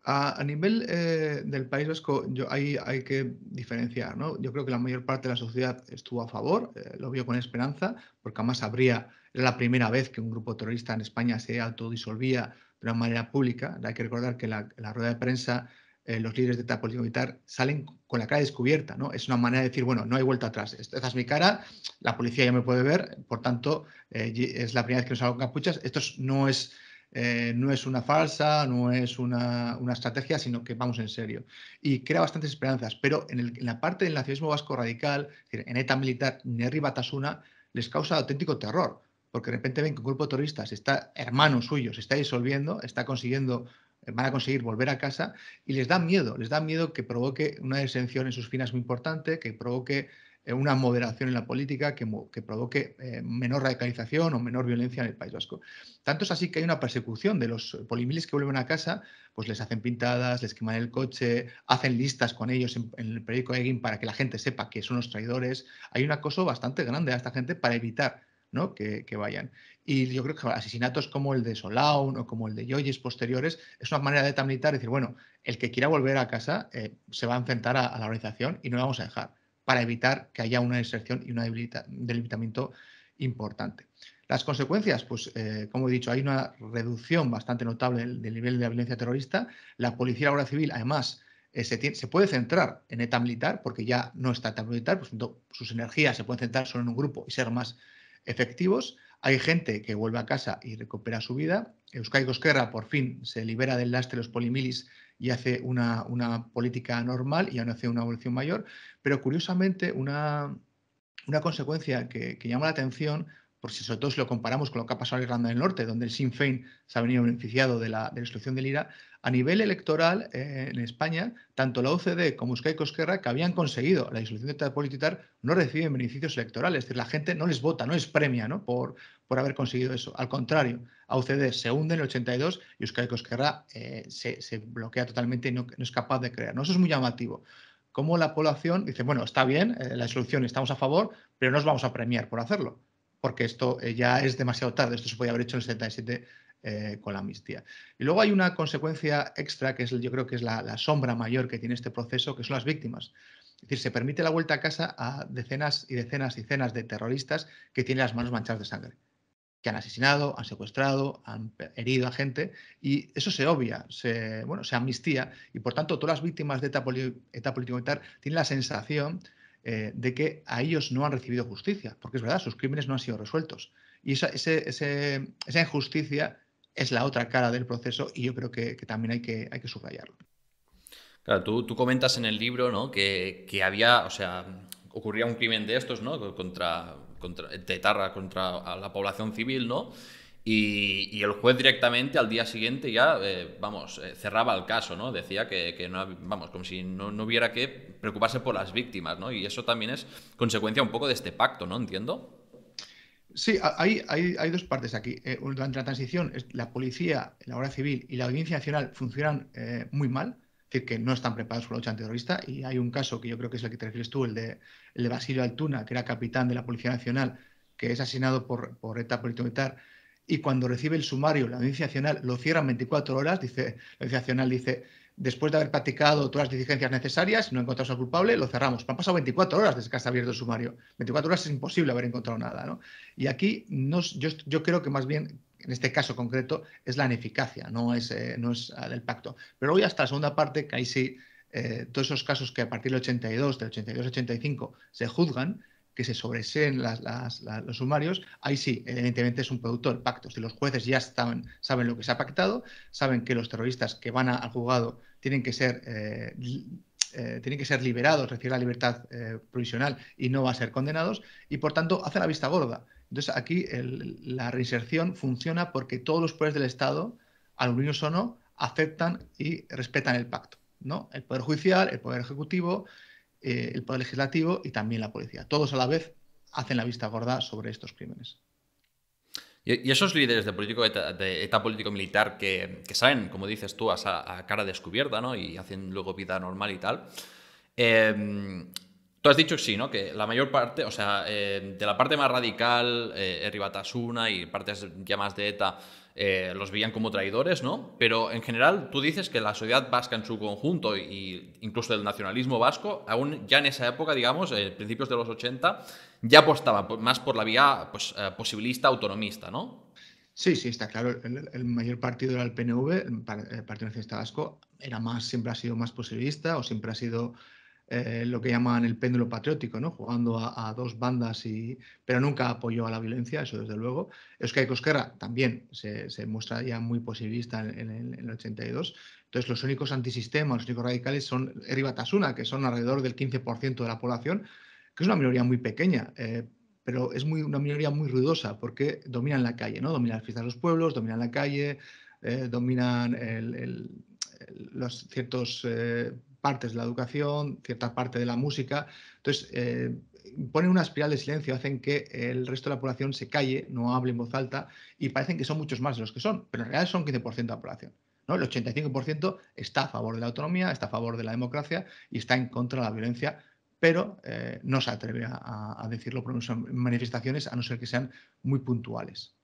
A, nivel eh, del País Vasco, yo, hay que diferenciar. ¿no? Yo creo que la mayor parte de la sociedad estuvo a favor, lo vio con esperanza, porque además habría, era la primera vez que un grupo terrorista en España se autodisolvía de una manera pública. Hay que recordar que la, la rueda de prensa eh, los líderes de esta política militar salen con la cara descubierta, ¿no? Es una manera de decir, bueno, no hay vuelta atrás, esta es mi cara, la policía ya me puede ver, por tanto, eh, es la primera vez que nos con capuchas, esto no es... no es eh, una falsa, no es una, una, estrategia, sino que vamos en serio. Y crea bastantes esperanzas, pero en, la parte del nacionalismo vasco radical, en ETA militar, Nerri Batasuna, les causa auténtico terror, porque de repente ven que un grupo terrorista está, hermano suyo, se está disolviendo, está consiguiendo van a conseguir volver a casa y les da miedo, les da miedo que provoque una exención en sus finas muy importante, que provoque eh, una moderación en la política que, que provoque eh, menor radicalización o menor violencia en el País Vasco. Tanto es así que hay una persecución de los polimiles que vuelven a casa, pues les hacen pintadas, les queman el coche, hacen listas con ellos en, en el periódico Egin para que la gente sepa que son los traidores. Hay un acoso bastante grande a esta gente para evitar que, vayan. Y yo creo que asesinatos como el de Solaun o como el de Yoyes posteriores es una manera de militar decir, bueno, el que quiera volver a casa eh, se va a enfrentar a, la organización y no lo vamos a dejar, para evitar que haya una inserción y un delimitamiento importante. Las consecuencias, pues eh, como he dicho, hay una reducción bastante notable del, nivel de violencia terrorista. La policía y Civil, además, eh, se, se, puede centrar en ETA militar, porque ya no está ETA militar, pues, sus energías se pueden centrar solo en un grupo y ser más efectivos. Hay gente que vuelve a casa y recupera su vida. Euskadi Cosquerra por fin se libera del lastre de los polimilis y hace una, una política normal y aún hace una evolución mayor. Pero curiosamente, una, consecuencia que, llama la atención si sobre todo si lo comparamos con lo que ha pasado en Irlanda del Norte, donde el Sinn Féin se ha venido beneficiado de la, de la del IRA, a nivel electoral eh, en España, tanto la OCDE como Euskadi Cosquerra, que habían conseguido la disolución de polititar, no reciben beneficios electorales, es decir, la gente no les vota, no les premia ¿no? Por, por haber conseguido eso. Al contrario, a OCDE se hunde en el 82 y Euskadi Cosquerra eh, se, se, bloquea totalmente y no, es capaz de crear. ¿no? Eso es muy llamativo Como la población dice, bueno, está bien, eh, la solución estamos a favor, pero no nos vamos a premiar por hacerlo porque esto eh, ya es demasiado tarde, esto se podía haber hecho en el 77 eh, con la amnistía. Y luego hay una consecuencia extra, que es, yo creo que es la, sombra mayor que tiene este proceso, que son las víctimas. Es decir, se permite la vuelta a casa a decenas y decenas y decenas de terroristas que tienen las manos manchadas de sangre, que han asesinado, han secuestrado, han herido a gente, y eso se obvia, se, bueno, se amnistía, y por tanto todas las víctimas de ETA, político-militar tienen la sensación eh, de que a ellos no han recibido justicia, porque es verdad, sus crímenes no han sido resueltos. Y esa, esa injusticia es la otra cara del proceso y yo creo que, también hay que, hay que subrayarlo. Claro, tú, tú, comentas en el libro ¿no? que, que, había, o sea, ocurría un crimen de estos, ¿no? Contra, contra, de Tarra contra la población civil, ¿no? Y, el juez directamente al día siguiente ya, eh, vamos, eh, cerraba el caso, ¿no? Decía que, no, vamos, como si no, no, hubiera que preocuparse por las víctimas, ¿no? Y eso también es consecuencia un poco de este pacto, ¿no? Entiendo. Sí, hay, hay, hay dos partes aquí. durante eh, la transición, la policía, la hora Civil y la Audiencia Nacional funcionan muy mal, es decir, que no están preparados para la lucha antiterrorista. Y hay un caso que yo creo que es el que te refieres tú, el de, el de Basilio Altuna, que era capitán de la Policía Nacional, que es asesinado por, por ETA político militar y cuando recibe el sumario, la Audiencia Nacional lo en 24 horas, dice, la Audiencia dice, después de haber practicado todas las diligencias necesarias, no encontramos al culpable, lo cerramos. Han pasado 24 horas desde que ha abierto el sumario. 24 horas es imposible haber encontrado nada. ¿no? Y aquí yo, creo que más bien, en este caso concreto, es la ineficacia, no es, eh, no es el pacto. Pero voy hasta la segunda parte, que ahí sí, eh, todos esos casos que a partir del 82, del 82-85 se juzgan, que se sobreseen los sumarios, ahí sí, evidentemente es un producto del pacto. Si los jueces ya saben lo que se ha pactado, saben que los terroristas que van al juzgado tienen que ser... Eh, eh, tienen que ser liberados, recibir la libertad eh, provisional y no va a ser condenados, y por tanto hace la vista gorda. Entonces aquí la reinserción funciona porque todos los poderes del Estado, al no, aceptan y respetan el pacto. ¿no? El Poder Judicial, el Poder Ejecutivo, eh, el Poder Legislativo y también la policía. Todos a la vez hacen la vista gorda sobre estos crímenes. Y esos líderes de, político, de ETA político-militar que, que, salen, como dices tú, a, cara descubierta ¿no? y hacen luego vida normal y tal, em, tú has dicho que sí, ¿no? que la mayor parte, o sea, em, de la parte más radical, eh, Ribatasuna y partes ya más de ETA, eh, los veían como traidores, ¿no? Pero en general tú dices que la sociedad vasca en su conjunto e incluso el nacionalismo vasco, aún ya en esa época, digamos, eh, principios de los 80, ya apostaba más por la vía pues, eh, posibilista, autonomista, ¿no? Sí, sí, está claro. El, mayor partido era el PNV, el Partido Nacionalista Vasco, era más, siempre ha sido más posibilista o siempre ha sido eh, lo que llaman el péndulo patriótico, jugando a, dos bandas, pero nunca apoyó a la violencia, eso desde luego. Euskadi Cosquerra también se, muestra ya muy posibilista en, el 82. Entonces, los únicos antisistemas, los únicos radicales son Herri que son alrededor del 15% de la población, que es una minoría muy pequeña. Eh, pero es una minoría muy ruidosa porque dominan la calle, ¿no? Dominan las fiestas de los pueblos, dominan la calle, eh, dominan los ciertos partes de la educación, cierta parte de la música. Entonces, eh, ponen una espiral de silencio, hacen que el resto de la población se calle, no hable en voz alta y parecen que son muchos más de los que son, pero en realidad son 15% de la población. ¿no? El 85% está a favor de la autonomía, está a favor de la democracia y está en contra de la violencia, pero eh, no se atreve a, a decirlo por manifestaciones a no ser que sean muy puntuales.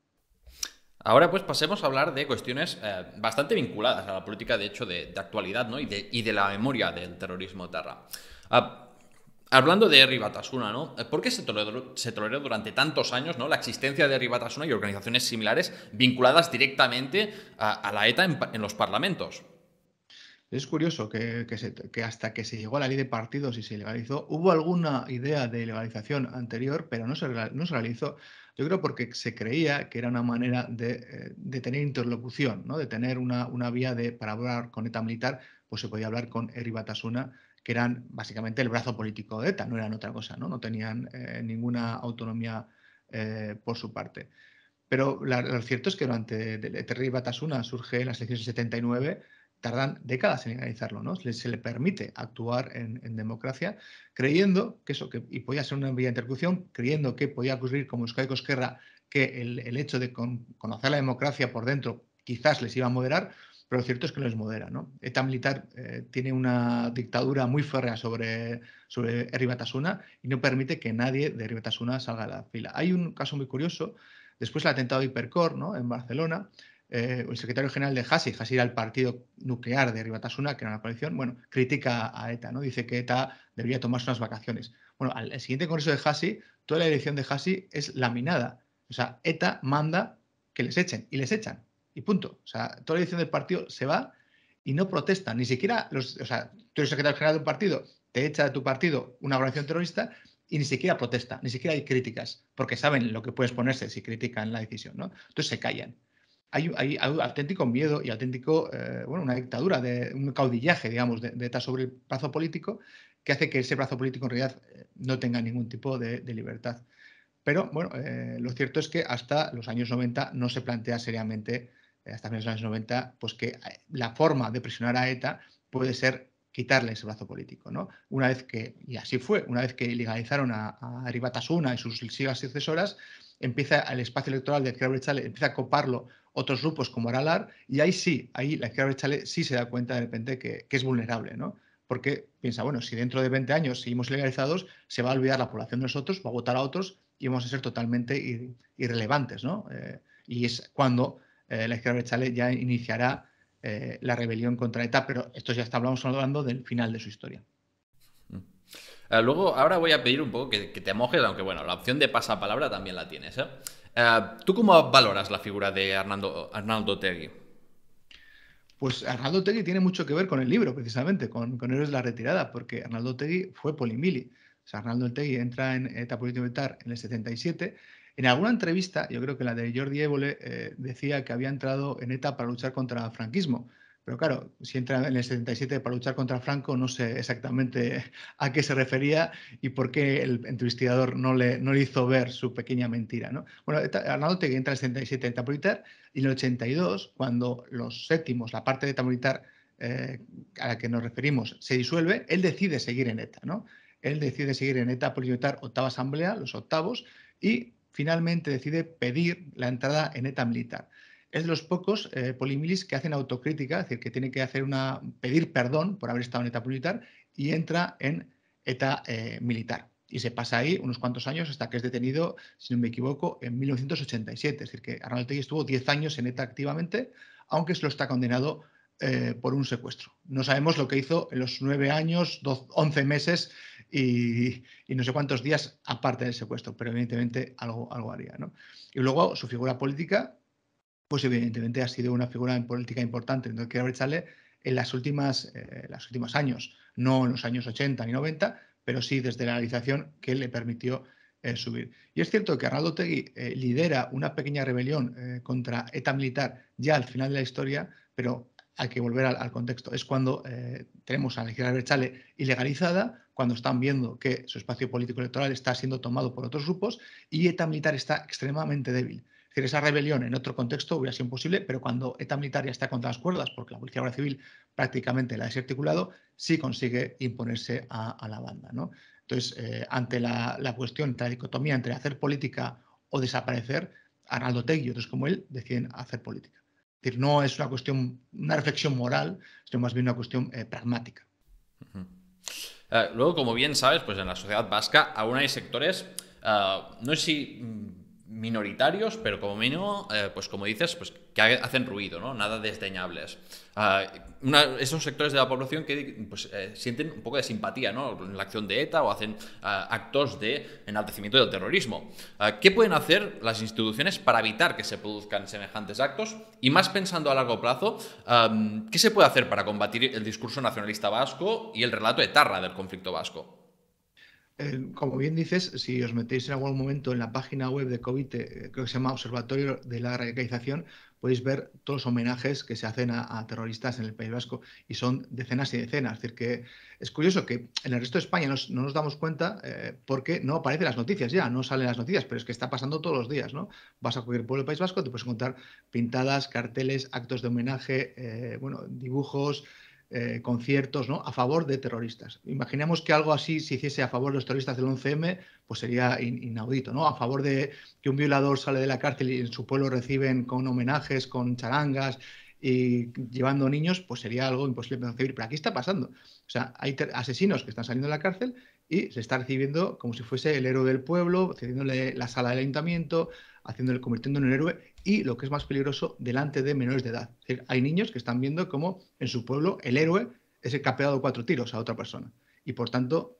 Ahora pues pasemos a hablar de cuestiones eh, bastante vinculadas a la política de hecho de, actualidad ¿no? y, de, la memoria del terrorismo terra. Ah, hablando de Ribatasuna, ¿no? Eh, ¿por qué se toleró, se toleró, durante tantos años ¿no? la existencia de Ribatasuna y organizaciones similares vinculadas directamente a, la ETA en los parlamentos? Es curioso que, hasta que se llegó a la ley de partidos y se legalizó, hubo alguna idea de legalización anterior, pero no se, realizó. Yo creo porque se creía que era una manera de, eh, tener interlocución, ¿no? de tener una, vía de, para hablar con ETA militar, pues se podía hablar con Eri Batasuna, que eran básicamente el brazo político de ETA, no eran otra cosa, no, tenían eh, ninguna autonomía eh, por su parte. Pero lo cierto es que durante Eteri Batasuna surge la las elecciones 79 tardan décadas en analizarlo, ¿no? Se le permite actuar en, democracia creyendo que eso, que, y podía ser una vía de interlocución, creyendo que podía ocurrir como Euskadi guerra, que el, hecho de conocer la democracia por dentro quizás les iba a moderar, pero lo cierto es que no les modera, ¿no? ETA militar eh, tiene una dictadura muy férrea sobre, sobre Batasuna y no permite que nadie de Herri Batasuna salga a la fila. Hay un caso muy curioso, después del atentado de Hipercor, ¿no? En Barcelona, eh, el secretario general de Hasi, Hasi era el partido nuclear de Ribatasuna, que era una coalición, bueno, critica a ETA, ¿no? Dice que ETA debería tomarse unas vacaciones. Bueno, al siguiente congreso de Hasi, toda la dirección de Hasi es laminada. O sea, ETA manda que les echen y les echan. Y punto. O sea, toda la dirección del partido se va y no protesta, Ni siquiera los. O sea, tú eres secretario general de un partido, te echa de tu partido una organización terrorista y ni siquiera protesta, ni siquiera hay críticas, porque saben lo que puedes ponerse si critican la decisión, ¿no? Entonces se callan hay, auténtico miedo y auténtico, eh, bueno, una dictadura, de, un caudillaje, digamos, de, ETA sobre el brazo político, que hace que ese brazo político en realidad eh, no tenga ningún tipo de, libertad. Pero bueno, eh, lo cierto es que hasta los años 90 no se plantea seriamente, hasta los años 90, pues que la forma de presionar a ETA puede ser quitarle ese brazo político. ¿no? Una vez que, y así fue, una vez que legalizaron a, a y sus sucesivas sucesoras, empieza el espacio electoral de Izquierda empieza a coparlo otros grupos como Aralar, y ahí sí, ahí la izquierda chale sí se da cuenta de repente que, es vulnerable, ¿no? Porque piensa, bueno, si dentro de 20 años seguimos legalizados, se va a olvidar la población de nosotros, va a votar a otros y vamos a ser totalmente irrelevantes, ¿no? Eh, y es cuando eh, la izquierda chale ya iniciará eh, la rebelión contra ETA, pero esto ya está hablando del final de su historia. Mm. Luego, ahora voy a pedir un poco que, que te mojes, aunque bueno, la opción de pasapalabra también la tienes, ¿eh? Eh, ¿Tú cómo valoras la figura de Arnaldo, Arnaldo Tegui? Pues Arnaldo Tegui tiene mucho que ver con el libro, precisamente, con, con Héroes de la Retirada, porque Arnaldo Tegui fue polimili. O sea, Arnaldo Tegui entra en ETA político militar en el 77. En alguna entrevista, yo creo que la de Jordi Évole, eh, decía que había entrado en ETA para luchar contra el franquismo. Pero claro, si entra en el 77 para luchar contra Franco, no sé exactamente a qué se refería y por qué el entrevistador no le, no le hizo ver su pequeña mentira. ¿no? Bueno, Arnaldo entra en el 77 en militar y en el 82, cuando los séptimos, la parte de ETA militar eh, a la que nos referimos, se disuelve, él decide seguir en ETA. ¿no? Él decide seguir en ETA por octava asamblea, los octavos, y finalmente decide pedir la entrada en ETA militar es de los pocos eh, polimilis que hacen autocrítica, es decir, que tiene que hacer una, pedir perdón por haber estado en ETA militar y entra en ETA eh, militar. Y se pasa ahí unos cuantos años hasta que es detenido, si no me equivoco, en 1987. Es decir, que Arnaldo estuvo 10 años en ETA activamente, aunque se lo está condenado eh, por un secuestro. No sabemos lo que hizo en los 9 años, 11 meses y, no sé cuántos días aparte del secuestro, pero evidentemente algo, algo haría. Y luego su figura política pues evidentemente ha sido una figura en política importante en que Brechale en las últimas, eh, los últimos años, no en los años 80 ni 90, pero sí desde la realización que le permitió eh, subir. Y es cierto que Arnaldo Tegui eh, lidera una pequeña rebelión eh, contra ETA militar ya al final de la historia, pero hay que volver al, contexto. Es cuando tenemos a la izquierda Berchale ilegalizada, cuando están viendo que su espacio político electoral está siendo tomado por otros grupos y ETA militar está extremadamente débil. Es decir, esa rebelión en otro contexto hubiera sido imposible, pero cuando ETA militar ya está contra las cuerdas, porque la Policía Civil prácticamente la ha desarticulado, sí consigue imponerse a, la banda. ¿no? Entonces, eh, ante la, cuestión, la dicotomía entre hacer política o desaparecer, Arnaldo Tegui y otros como él deciden hacer política. Es decir, no es una cuestión, una reflexión moral, sino más bien una cuestión eh, pragmática. Eh, luego, como bien sabes, pues en la sociedad vasca aún hay sectores, no es si mm, minoritarios, pero como mínimo, eh, pues como dices, pues que hacen ruido, ¿no? Nada desdeñables. Ah, esos sectores de la población que pues, eh, sienten un poco de simpatía, ¿no? En la acción de ETA o hacen ah, actos de enaltecimiento del terrorismo. Ah, ¿Qué pueden hacer las instituciones para evitar que se produzcan semejantes actos? Y más pensando a largo plazo, ¿qué se puede hacer para combatir el discurso nacionalista vasco y el relato etarra del conflicto vasco? Eh, como bien dices, si os metéis en algún momento en la página web de COVID, eh, creo que se llama Observatorio de la Radicalización, podéis ver todos los homenajes que se hacen a, terroristas en el País Vasco y son decenas y decenas. Es decir, que es curioso que en el resto de España no nos damos cuenta eh, porque no aparecen las noticias ya, no salen las noticias, pero es que está pasando todos los días, ¿no? Vas a cualquier pueblo del País Vasco, te puedes encontrar pintadas, carteles, actos de homenaje, bueno, dibujos, eh, conciertos ¿no? a favor de terroristas. Imaginemos que algo así se hiciese a favor de los terroristas del 11M, pues sería inaudito, ¿no? A favor de que un violador sale de la cárcel y en su pueblo reciben con homenajes, con charangas y llevando niños, pues sería algo imposible de concebir. Pero aquí está pasando. O sea, hay asesinos que están saliendo de la cárcel y se está recibiendo como si fuese el héroe del pueblo, cediéndole la sala del ayuntamiento, haciéndole, convirtiendo en un héroe y, lo que es más peligroso, delante de menores de edad. hay niños que están viendo cómo en su pueblo el héroe es el cuatro tiros a otra persona. Y por tanto,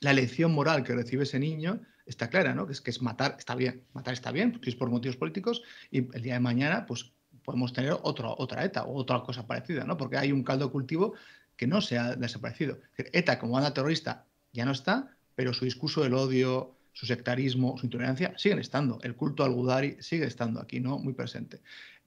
la lección moral que recibe ese niño está clara, ¿no? Que es que es matar está bien, matar está bien, porque es por motivos políticos y el día de mañana, pues podemos tener otra ETA o otra cosa parecida, ¿no? Porque hay un caldo cultivo que no se ha desaparecido. ETA como banda terrorista ya no está, pero su discurso del odio, su sectarismo, su intolerancia, siguen estando. El culto al Gudari sigue estando aquí, ¿no? Muy presente.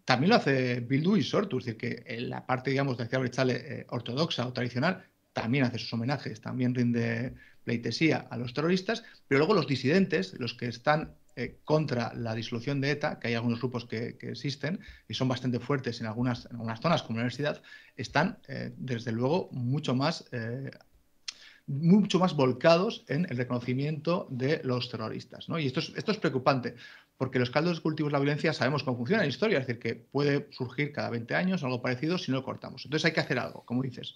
También lo hace Bildu y Sortu, es decir, que eh, la parte, digamos, de Brechale eh, ortodoxa o tradicional también hace sus homenajes, también rinde pleitesía a los terroristas, pero luego los disidentes, los que están eh, contra la disolución de ETA, que hay algunos grupos que, existen y son bastante fuertes en algunas, en algunas zonas como la universidad, están desde luego mucho más mucho más volcados en el reconocimiento de los terroristas. ¿no? Y esto es, esto es preocupante, porque los caldos cultivos de la violencia sabemos cómo funciona en la historia, es decir, que puede surgir cada 20 años algo parecido si no lo cortamos. Entonces hay que hacer algo, como dices.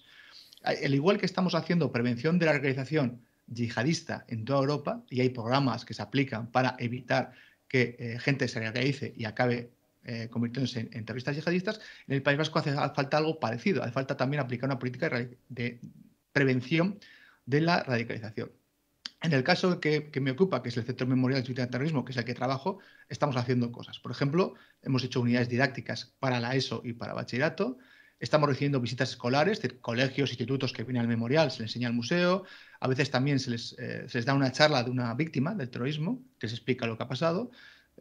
Al igual que estamos haciendo prevención de la organización yihadista en toda Europa, y hay programas que se aplican para evitar que eh, gente se realice y acabe eh, convirtiéndose en, terroristas yihadistas, en el País Vasco hace falta algo parecido, hace falta también aplicar una política de prevención de la radicalización. En el caso que, me ocupa, que es el Centro Memorial de Terrorismo, que es el que trabajo, estamos haciendo cosas. Por ejemplo, hemos hecho unidades didácticas para la ESO y para bachillerato. Estamos recibiendo visitas escolares de colegios, institutos que vienen al memorial, se les enseña al museo. A veces también se les, eh, se les da una charla de una víctima del terrorismo, que se explica lo que ha pasado.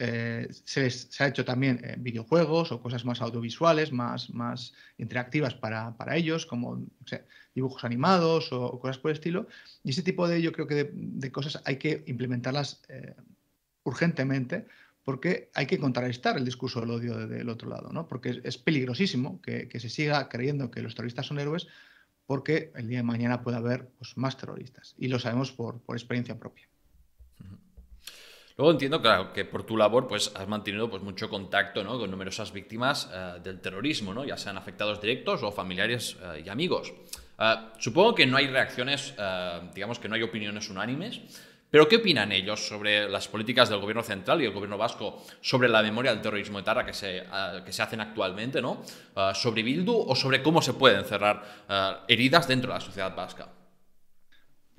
Eh, se, han ha hecho también eh, videojuegos o cosas más audiovisuales, más, más interactivas para, para ellos, como dibujos animados o, cosas por el estilo. Y ese tipo de, yo creo que de, cosas hay que implementarlas eh, urgentemente porque hay que contrarrestar el discurso del odio del otro lado, ¿no? porque es, peligrosísimo que, que, se siga creyendo que los terroristas son héroes porque el día de mañana puede haber pues, más terroristas. Y lo sabemos por, por experiencia propia. Luego entiendo, claro, que por tu labor pues, has mantenido pues, mucho contacto con numerosas víctimas eh, del terrorismo, ¿no? ya sean afectados directos o familiares eh, y amigos. Eh, supongo que no hay reacciones, digamos que no hay opiniones unánimes, pero ¿qué opinan ellos sobre las políticas del gobierno central y el gobierno vasco sobre la memoria del terrorismo de Tarra que se, que se hacen actualmente, ¿no? ¿Sobre Bildu o sobre cómo se pueden cerrar heridas dentro de la sociedad vasca?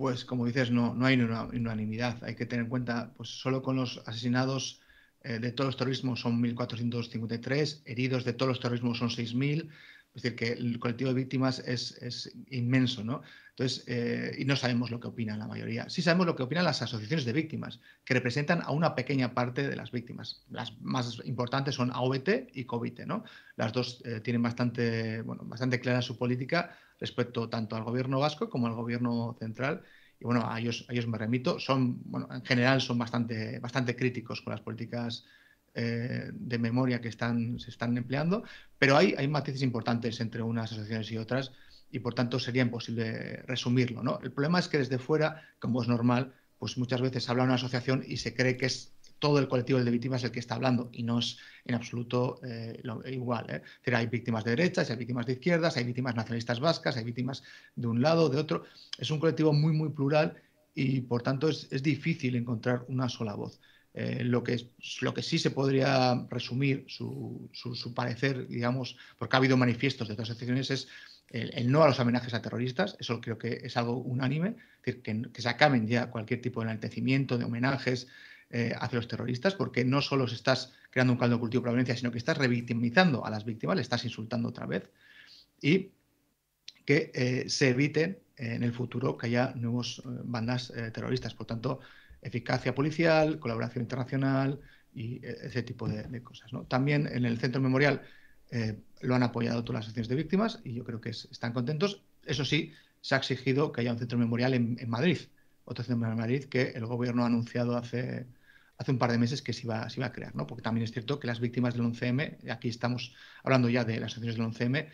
pues como dices, no, no hay unanimidad. Hay que tener en cuenta, pues solo con los asesinados eh, de todos los terrorismos son 1.453, heridos de todos los terrorismos son 6.000. Es decir, que el colectivo de víctimas es, inmenso, ¿no? Entonces, eh, y no sabemos lo que opina la mayoría. Sí sabemos lo que opinan las asociaciones de víctimas, que representan a una pequeña parte de las víctimas. Las más importantes son AOBT y COVITE, ¿no? Las dos eh, tienen bastante, bueno, bastante clara su política respecto tanto al gobierno vasco como al gobierno central. Y bueno, a ellos, ellos me remito. Son, bueno, en general son bastante, bastante críticos con las políticas eh, de memoria que están, se están empleando, pero hay, hay matices importantes entre unas asociaciones y otras y por tanto sería imposible resumirlo. ¿no? El problema es que desde fuera, como es normal, pues muchas veces habla una asociación y se cree que es todo el colectivo de víctimas es el que está hablando y no es en absoluto eh, igual. ¿eh? hay víctimas de derechas, hay víctimas de izquierdas, hay víctimas nacionalistas vascas, hay víctimas de un lado, de otro. Es un colectivo muy, muy plural y por tanto es, difícil encontrar una sola voz. Eh, lo, que, lo que sí se podría resumir su, parecer, digamos, porque ha habido manifiestos de otras secciones, es el, no a los homenajes a terroristas, eso creo que es algo unánime, decir, que, que se acaben ya cualquier tipo de enaltecimiento, de homenajes, eh, hacia los terroristas, porque no solo se estás creando un caldo de cultivo para violencia, sino que estás revictimizando a las víctimas, le estás insultando otra vez, y que eh, se evite eh, en el futuro que haya nuevos bandas terroristas. Por tanto, eficacia policial, colaboración internacional y e, ese tipo de, cosas. También en el centro memorial lo han apoyado todas las acciones de víctimas y yo creo que están contentos. Eso sí, se ha exigido que haya un centro memorial en, en Madrid, otro centro memorial en Madrid que el gobierno ha anunciado hace hace un par de meses que se iba, a crear, ¿no? Porque también es cierto que las víctimas del 11M, aquí estamos hablando ya de las acciones del 11M,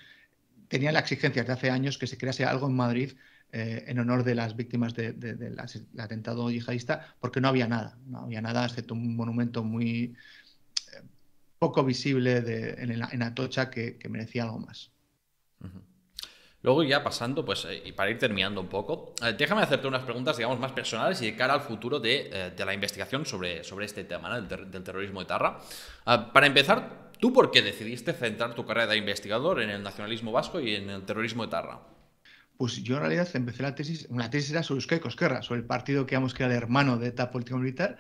tenían la exigencia desde hace años que se crease algo en Madrid eh, en honor de las víctimas del de, atentado yihadista, porque no había nada, no había nada excepto un monumento muy eh, poco visible en, Atocha que, merecía algo más. Luego ya pasando, pues, eh, y para ir terminando un poco, eh, déjame hacerte unas preguntas, digamos, más personales y de cara al futuro de, eh, la investigación sobre, sobre este tema, del, del, terrorismo etarra. Ah, para empezar, ¿tú por qué decidiste centrar tu carrera de investigador en el nacionalismo vasco y en el terrorismo de etarra? Pues yo en realidad empecé la tesis, una tesis era sobre y Cosquerra, sobre el partido que vamos que era el hermano de ETA Política militar,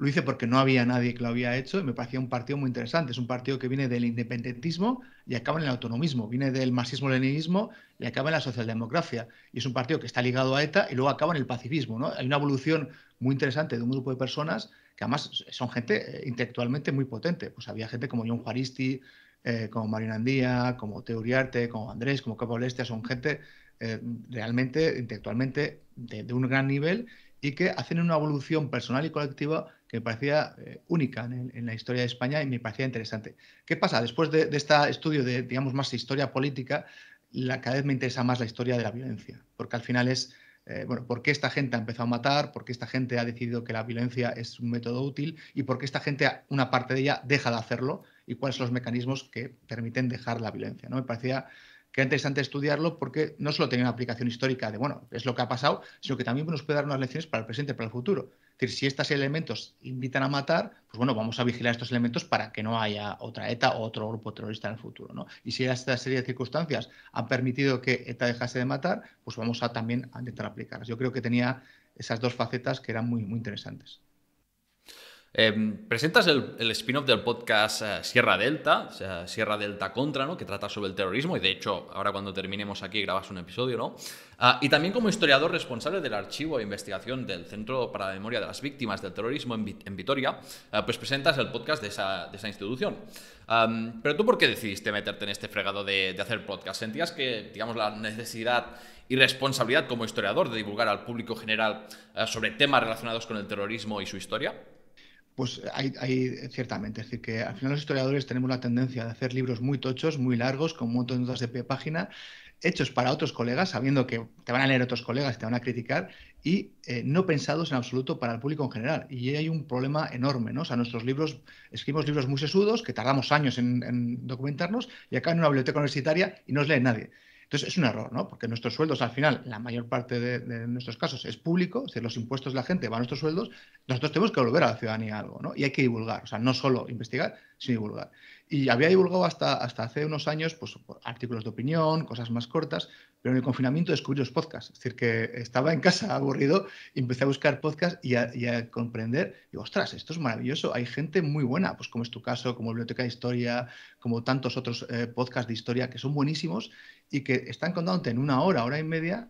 lo hice porque no había nadie que lo había hecho y me parecía un partido muy interesante. Es un partido que viene del independentismo y acaba en el autonomismo. Viene del marxismo-leninismo y acaba en la socialdemocracia. Y es un partido que está ligado a ETA y luego acaba en el pacifismo. ¿no? Hay una evolución muy interesante de un grupo de personas que además son gente eh, intelectualmente muy potente. Pues había gente como John Juaristi, eh, como Marina Andía, como Teo como Andrés, como Capo Lestia. Son gente eh, realmente intelectualmente de un gran nivel y que hacen una evolución personal y colectiva que me parecía eh, única en, la historia de España y me parecía interesante. ¿Qué pasa? Después de, este estudio de, digamos, más historia política, la, cada vez me interesa más la historia de la violencia, porque al final es, eh, bueno, por qué esta gente ha empezado a matar, por qué esta gente ha decidido que la violencia es un método útil y por qué esta gente, una parte de ella, deja de hacerlo y cuáles son los mecanismos que permiten dejar la violencia. ¿no? Me parecía que interesante estudiarlo porque no solo tenía una aplicación histórica de, bueno, es lo que ha pasado, sino que también nos puede dar unas lecciones para el presente, para el futuro. Es decir, si estos elementos invitan a matar, pues bueno, vamos a vigilar estos elementos para que no haya otra ETA o otro grupo terrorista en el futuro, ¿no? Y si esta serie de circunstancias han permitido que ETA dejase de matar, pues vamos a también a intentar aplicarlas. Yo creo que tenía esas dos facetas que eran muy, muy interesantes. Em, presentas el, spin-off del podcast eh, Sierra Delta, Sierra Delta Contra, ¿no? que trata sobre el terrorismo, y de hecho, ahora cuando terminemos aquí grabas un episodio, ¿no? Ah, y también como historiador responsable del archivo e investigación del Centro para la Memoria de las Víctimas del Terrorismo en, Vitoria, eh, pues presentas el podcast de esa, institución. Pero tú, ¿por qué decidiste meterte en este fregado de, hacer podcast? ¿Sentías que, digamos, la necesidad y responsabilidad como historiador de divulgar al público general eh, sobre temas relacionados con el terrorismo y su historia? Pues hay, eh, ciertamente, es decir, que al final los historiadores tenemos la tendencia de hacer libros muy tochos, muy largos, con un montón de notas de página, hechos para otros colegas, sabiendo que te van a leer otros colegas, y te van a criticar, y eh, no pensados en absoluto para el público en general. Y ahí hay un problema enorme, ¿no? O sea, nuestros libros, escribimos libros muy sesudos, que tardamos años en, documentarnos, y acá en una biblioteca universitaria y no os lee nadie. Entonces, es un error, ¿no? Porque nuestros sueldos, al final, la mayor parte de, nuestros casos es público, es los impuestos de la gente van a nuestros sueldos, nosotros tenemos que volver a la ciudadanía algo, ¿no? Y hay que divulgar, o sea, no solo investigar, sino divulgar. Y había divulgado hasta, hasta hace unos años, pues, artículos de opinión, cosas más cortas, pero en el confinamiento descubrí los podcasts. Es decir, que estaba en casa aburrido y empecé a buscar podcasts y a, comprender, y digo, ostras, esto es maravilloso, hay gente muy buena, pues como es tu caso, como Biblioteca de Historia, como tantos otros eh, podcasts de historia que son buenísimos y que están contándote en una hora, hora y media,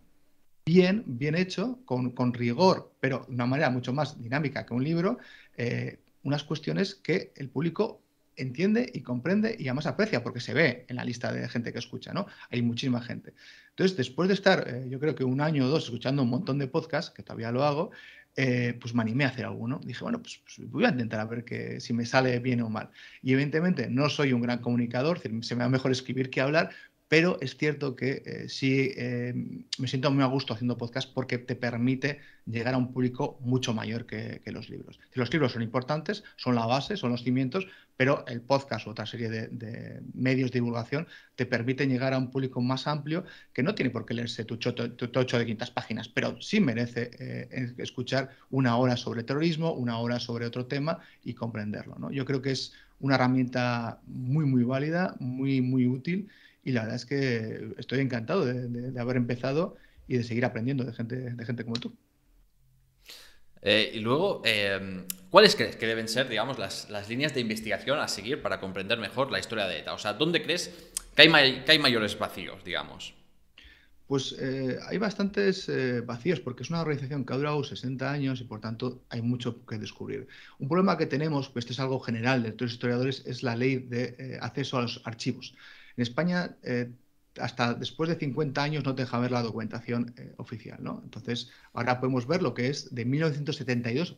bien, bien hecho, con, rigor, pero de una manera mucho más dinámica que un libro, eh, unas cuestiones que el público entiende y comprende y además aprecia, porque se ve en la lista de gente que escucha, ¿no? Hay muchísima gente. Entonces, después de estar, eh, yo creo que un año o dos escuchando un montón de podcasts, que todavía lo hago, eh, pues me animé a hacer alguno. Dije, bueno, pues, pues voy a intentar a ver que, si me sale bien o mal. Y evidentemente no soy un gran comunicador, se me va mejor escribir que hablar, pero es cierto que eh, sí em, me siento muy a gusto haciendo podcast porque te permite llegar a un público mucho mayor que, los libros. Los libros son importantes, son la base, son los cimientos, pero el podcast u otra serie de, medios de divulgación te permite llegar a un público más amplio que no tiene por qué leerse tu, ocho de quintas páginas, pero sí merece eh, escuchar una hora sobre terrorismo, una hora sobre otro tema y comprenderlo. Yo creo que es una herramienta muy, muy válida, muy, muy útil y la verdad es que estoy encantado de, haber empezado y de seguir aprendiendo de gente, como tú. Eh, y luego, eh, ¿cuáles crees que deben ser, digamos, las, líneas de investigación a seguir para comprender mejor la historia de ETA? O sea, ¿dónde crees que hay, mayores vacíos, digamos? Pues eh, hay bastantes vacíos porque es una organización que ha durado 60 años y por tanto hay mucho que descubrir. Un problema que tenemos, pues esto es algo general de todos los historiadores, es la ley de acceso a los archivos. En España, eh, hasta después de 50 años no te deja ver la documentación eh, oficial, ¿no? Entonces, ahora podemos ver lo que es de 1972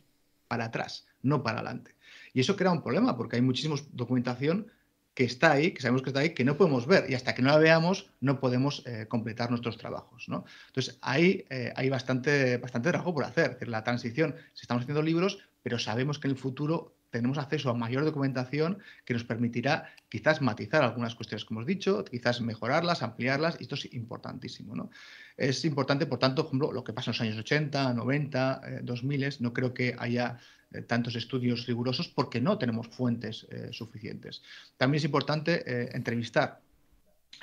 para atrás, no para adelante. Y eso crea un problema porque hay muchísima documentación que está ahí, que sabemos que está ahí, que no podemos ver y hasta que no la veamos no podemos eh, completar nuestros trabajos. ¿no? Entonces ahí hay bastante, bastante trabajo por hacer, decir, la transición, si estamos haciendo libros, pero sabemos que en el futuro tenemos acceso a mayor documentación que nos permitirá quizás matizar algunas cuestiones como hemos dicho, quizás mejorarlas, ampliarlas, y esto es importantísimo. Es importante, por tanto, lo que pasa en los años 80, 90, 2000, no creo que haya eh, tantos estudios rigurosos porque no tenemos fuentes eh, suficientes. También es importante eh, entrevistar.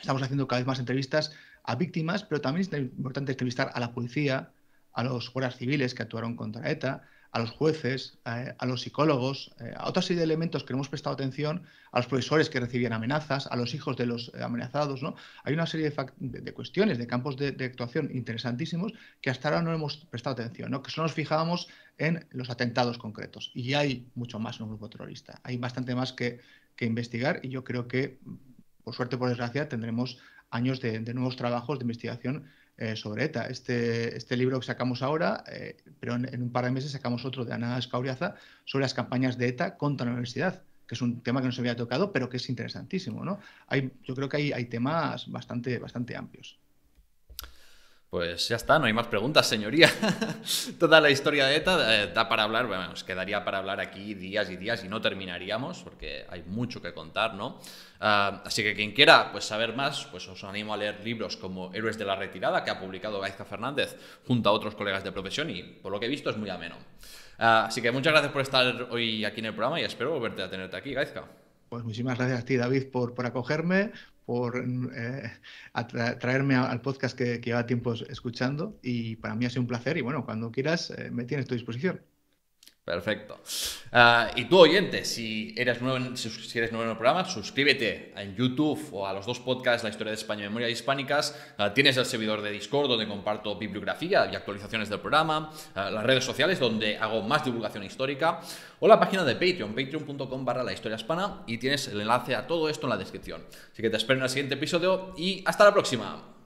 Estamos haciendo cada vez más entrevistas a víctimas, pero también es importante entrevistar a la policía, a los jueces civiles que actuaron contra ETA, a los jueces, eh, a los psicólogos, eh, a otra serie de elementos que no hemos prestado atención, a los profesores que recibían amenazas, a los hijos de los eh, amenazados. ¿no? Hay una serie de, cuestiones, de campos de, actuación interesantísimos que hasta ahora no hemos prestado atención, ¿no? que solo nos fijábamos en los atentados concretos. Y hay mucho más en un grupo terrorista. Hay bastante más que, que investigar y yo creo que, por suerte, por desgracia, tendremos años de, nuevos trabajos de investigación eh, sobre ETA. Este, este libro que sacamos ahora, eh, pero en, un par de meses sacamos otro de Ana Escauriaza sobre las campañas de ETA contra la universidad que es un tema que no se había tocado, pero que es interesantísimo. ¿no? Hay, yo creo que hay, hay temas bastante, bastante amplios. Pues ya está, no hay más preguntas, señoría. Toda la historia de ETA eh, da para hablar, bueno, nos quedaría para hablar aquí días y días y no terminaríamos porque hay mucho que contar, ¿no? Ah, así que quien quiera pues, saber más, pues os animo a leer libros como Héroes de la Retirada, que ha publicado Gaizka Fernández junto a otros colegas de profesión y por lo que he visto es muy ameno. Ah, así que muchas gracias por estar hoy aquí en el programa y espero volverte a tenerte aquí, Gaizka. Pues muchísimas gracias a ti, David, por, por acogerme, por eh, traerme al podcast que, lleva tiempo escuchando y para mí ha sido un placer y bueno, cuando quieras eh, me tienes a tu disposición. Perfecto. Ah, y tú, oyente, si eres, nuevo en, si nuevo en el programa, suscríbete en YouTube o a los dos podcasts, La historia de España y Memorias Hispánicas. Ah, tienes el servidor de Discord donde comparto bibliografía y actualizaciones del programa, ah, las redes sociales donde hago más divulgación histórica o la página de Patreon, patreon.com barra la historia hispana y tienes el enlace a todo esto en la descripción. Así que te espero en el siguiente episodio y hasta la próxima.